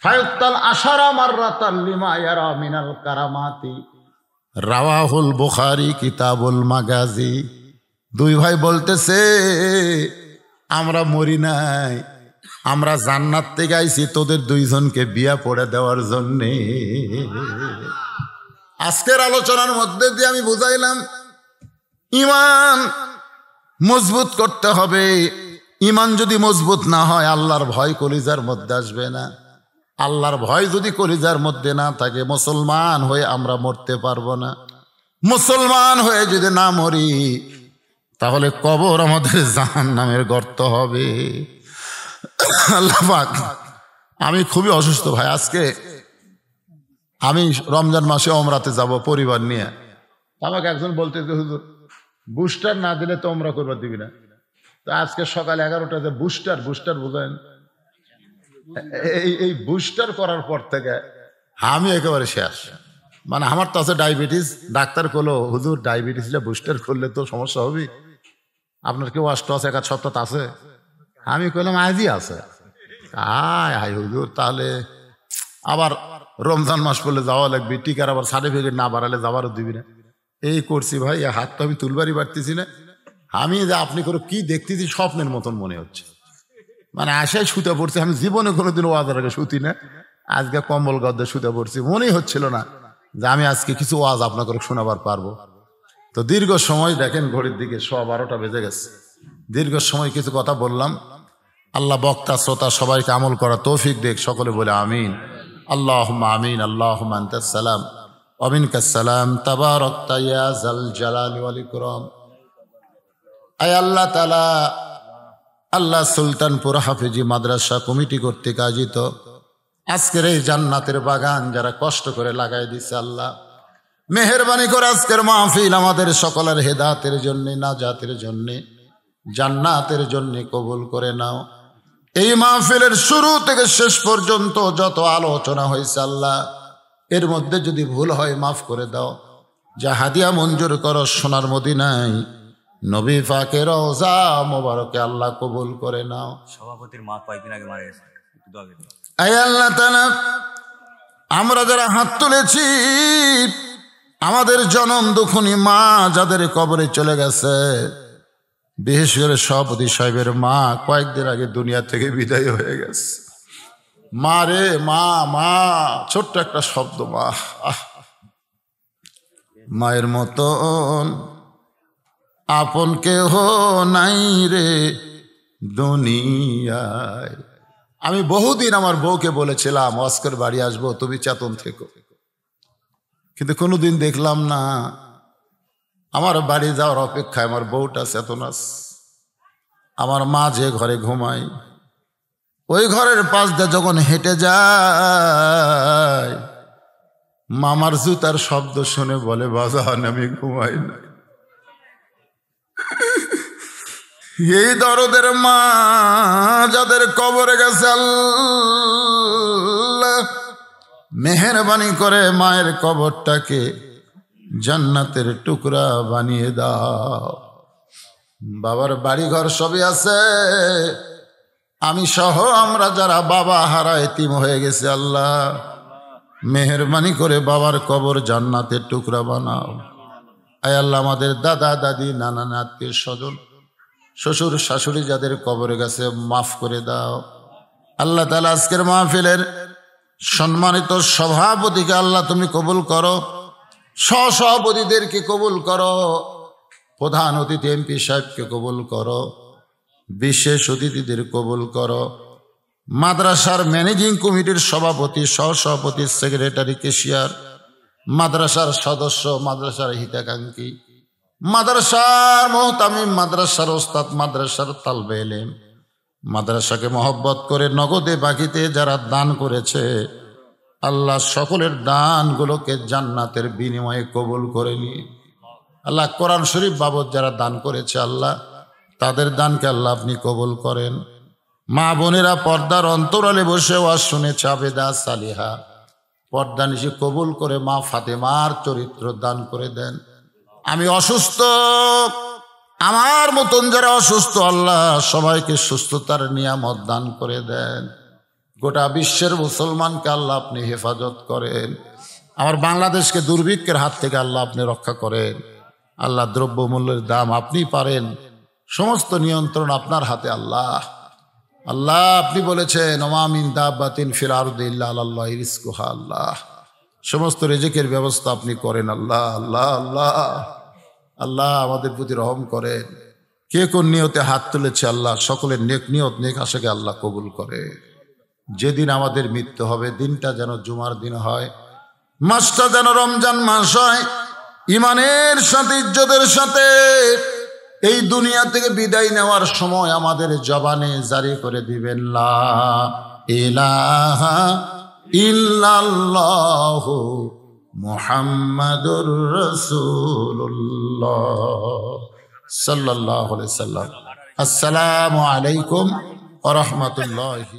ফায়ুক্তাল আশারা মাররাতাল লিমা ইয়ারা মিনাল কারামাতি রাওয়াহুল বুখারি কিতাবুল মাগাজি দুই ভাই বলতেছে আমরা মরি নাই আমরা জান্নাত থেকে আইছি তোদের দুইজনকে বিয়া পড়ে দেওয়ার জন্যে আজকের আলোচনার মধ্যে দিয়ে আমি বুঝাইলাম ইমান মজবুত করতে হবে ইমান যদি মজবুত না হয় আল্লাহর ভয় কলিজার মধ্যে আসবে না আল্লাহর ভয় যদি কলিজার মধ্যে না থাকে মুসলমান হয়ে আমরা মরতে পারবো না মুসলমান হয়ে যদি না মরি তাহলে কবর আমাদের জাহান নামের গর্ত হবে আল্লাহ আমি খুবই অসুস্থ ভাই আজকে আমি রমজান মাসে অমরাতে যাব পরিবার নিয়ে আমাকে একজন বলতে বুস্টার না দিলে তো অমরা করবার দিবি না তো আজকে সকাল এগারোটাতে বুস্টার বুস্টার বোঝেন এই এই বুস্টার করার পর থেকে আমি একেবারে শেষ মানে আমার তো আছে ডায়াবেটিস ডাক্তার করলো হুজুর ডায়াবেটিস বুস্টার করলে তো সমস্যা হবে আপনার কেউ আছে একা সপ্তাহ আছে আমি কইলাম আজই আছে আয় হাই হুজুর তাহলে আবার রমজান মাস করলে যাওয়া লাগবে টিকার আবার সার্টিফিকেট না বাড়ালে যাবারও দিবি না এই করছি ভাই হাত তো আমি তুলবারই পারতেছি না আমি যে আপনি করে কি দেখতেছি স্বপ্নের মতন মনে হচ্ছে মানে আশায় শুতে পড়ছি আমি জীবনে কোনোদিন ওয়াজার আগে শুতি না আজকে কম্বল গদ্দে শুতে পড়ছি মনেই হচ্ছিল না যে আমি আজকে কিছু ওয়াজ আপনাকে শোনাবার পারবো তো দীর্ঘ সময় দেখেন ঘড়ির দিকে সোয়া বারোটা বেজে গেছে দীর্ঘ সময় কিছু কথা বললাম আল্লাহ বক্তা শ্রোতা সবাইকে আমল করা তৌফিক দেখ সকলে বলে আমিন আল্লাহ আমিন আল্লাহ সালাম অমিন কাসালাম তাবার আলিকরম আয় আল্লাহ তালা আল্লাহ সুলতানপুর হাফিজি মাদ্রাসা কমিটি কর্তৃক আয়োজিত আজকের এই জান্নাতের বাগান যারা কষ্ট করে লাগাই দিছে আল্লাহ মেহরবানি করে আজকের মাহফিল আমাদের সকলের হেদাতের জন্যে না জাতের জন্যে জান্নাতের জন্যে কবুল করে নাও এই মাহফিলের শুরু থেকে শেষ পর্যন্ত যত আলোচনা হয়েছে আল্লাহ এর মধ্যে যদি ভুল হয় মাফ করে দাও যা হাদিয়া মঞ্জুর করো সোনার মদিনায় নবী ফাঁকে রওজা মোবারকে আল্লাহ কবুল করে নাও সভাপতির মা কয়েকদিন আগে মারা গেছে আল্লাহ আমরা যারা হাত তুলেছি আমাদের জনম দুখুনি মা যাদের কবরে চলে গেছে বিশেষ করে সভাপতি সাহেবের মা কয়েকদিন আগে দুনিয়া থেকে বিদায় হয়ে গেছে মা রে মা মা ছোট্ট একটা শব্দ মা মায়ের মতন আপন কেহ নাই রে দুনিয়ায় আমি বহুদিন আমার বউকে বলেছিলাম অস্কার বাড়ি আসবো তুমি চেতন থেকো কিন্তু কোনোদিন দেখলাম না আমার বাড়ি যাওয়ার অপেক্ষায় আমার বউটা চেতনাস আমার মা যে ঘরে ঘুমায় ওই ঘরের পাশ দিয়ে যখন হেঁটে যায় মামার জুতার শব্দ শুনে বলে বাজান আমি ঘুমাই না এই দরদের মা যাদের কবরে গেছে আল্লাহ মেহরবানি করে মায়ের কবরটাকে জান্নাতের টুকরা বানিয়ে দাও বাবার বাড়িঘর সবই আছে আমি সহ আমরা যারা বাবা হারা এতিম হয়ে গেছে আল্লাহ মেহরবানি করে বাবার কবর জান্নাতের টুকরা বানাও আয় আল্লাহ আমাদের দাদা দাদি নানা নাতির স্বজন শ্বশুর শাশুড়ি যাদের কবরে গেছে মাফ করে দাও আল্লাহ তালা আজকের মাহফিলের সম্মানিত সভাপতিকে আল্লাহ তুমি কবুল করো সভাপতিদেরকে কবুল করো প্রধান অতিথি এমপি সাহেবকে কবুল করো বিশেষ অতিথিদের কবুল করো মাদ্রাসার ম্যানেজিং কমিটির সভাপতি সহসভাপতি সেক্রেটারি কেশিয়ার মাদ্রাসার সদস্য মাদ্রাসার হিতাকাঙ্ক্ষী মাদ্রাসার মোহতামিম মাদ্রাসার ওস্তাদ মাদ্রাসার তালবে এলেন মাদ্রাসাকে মহব্বত করে নগদে বাকিতে যারা দান করেছে আল্লাহ সকলের দানগুলোকে জান্নাতের বিনিময়ে কবুল করে আল্লাহ কোরআন শরীফ বাবদ যারা দান করেছে আল্লাহ তাদের দানকে আল্লাহ আপনি কবুল করেন মা বোনেরা পর্দার অন্তরালে বসে ওয়াজ শুনেছে আবেদা সালিহা পর্দা নিশে কবুল করে মা ফাতেমার চরিত্র দান করে দেন আমি অসুস্থ আমার মতন যারা অসুস্থ আল্লাহ সবাইকে সুস্থতার নিয়ামত দান করে দেন গোটা বিশ্বের মুসলমানকে আল্লাহ আপনি হেফাজত করেন আমার বাংলাদেশকে দুর্ভিক্ষের হাত থেকে আল্লাহ আপনি রক্ষা করেন আল্লাহ দ্রব্যমূল্যের দাম আপনি পারেন সমস্ত নিয়ন্ত্রণ আপনার হাতে আল্লাহ আল্লাহ আপনি বলেছেন ওমামিন দাবাতিন ফিরারুদ্দিল্লা আল্লাহ ইরিসকুহা আল্লাহ সমস্ত রেজেকের ব্যবস্থা আপনি করেন আল্লাহ আল্লাহ আল্লাহ আল্লাহ আমাদের প্রতি রহম করেন কে কোন নিয়তে হাত তুলেছে আল্লাহ সকলের নেক নিয়ত নেক আশাকে আল্লাহ কবুল করে যেদিন আমাদের মৃত্যু হবে দিনটা যেন জুমার দিন হয় মাসটা যেন রমজান মাস হয় ইমানের সাথে ইজ্জতের সাথে এই দুনিয়া থেকে বিদায় নেওয়ার সময় আমাদের জবানে জারি করে দিবেন লা ইলাহা الا الله محمد رسول الله صلى الله عليه وسلم السلام عليكم ورحمه الله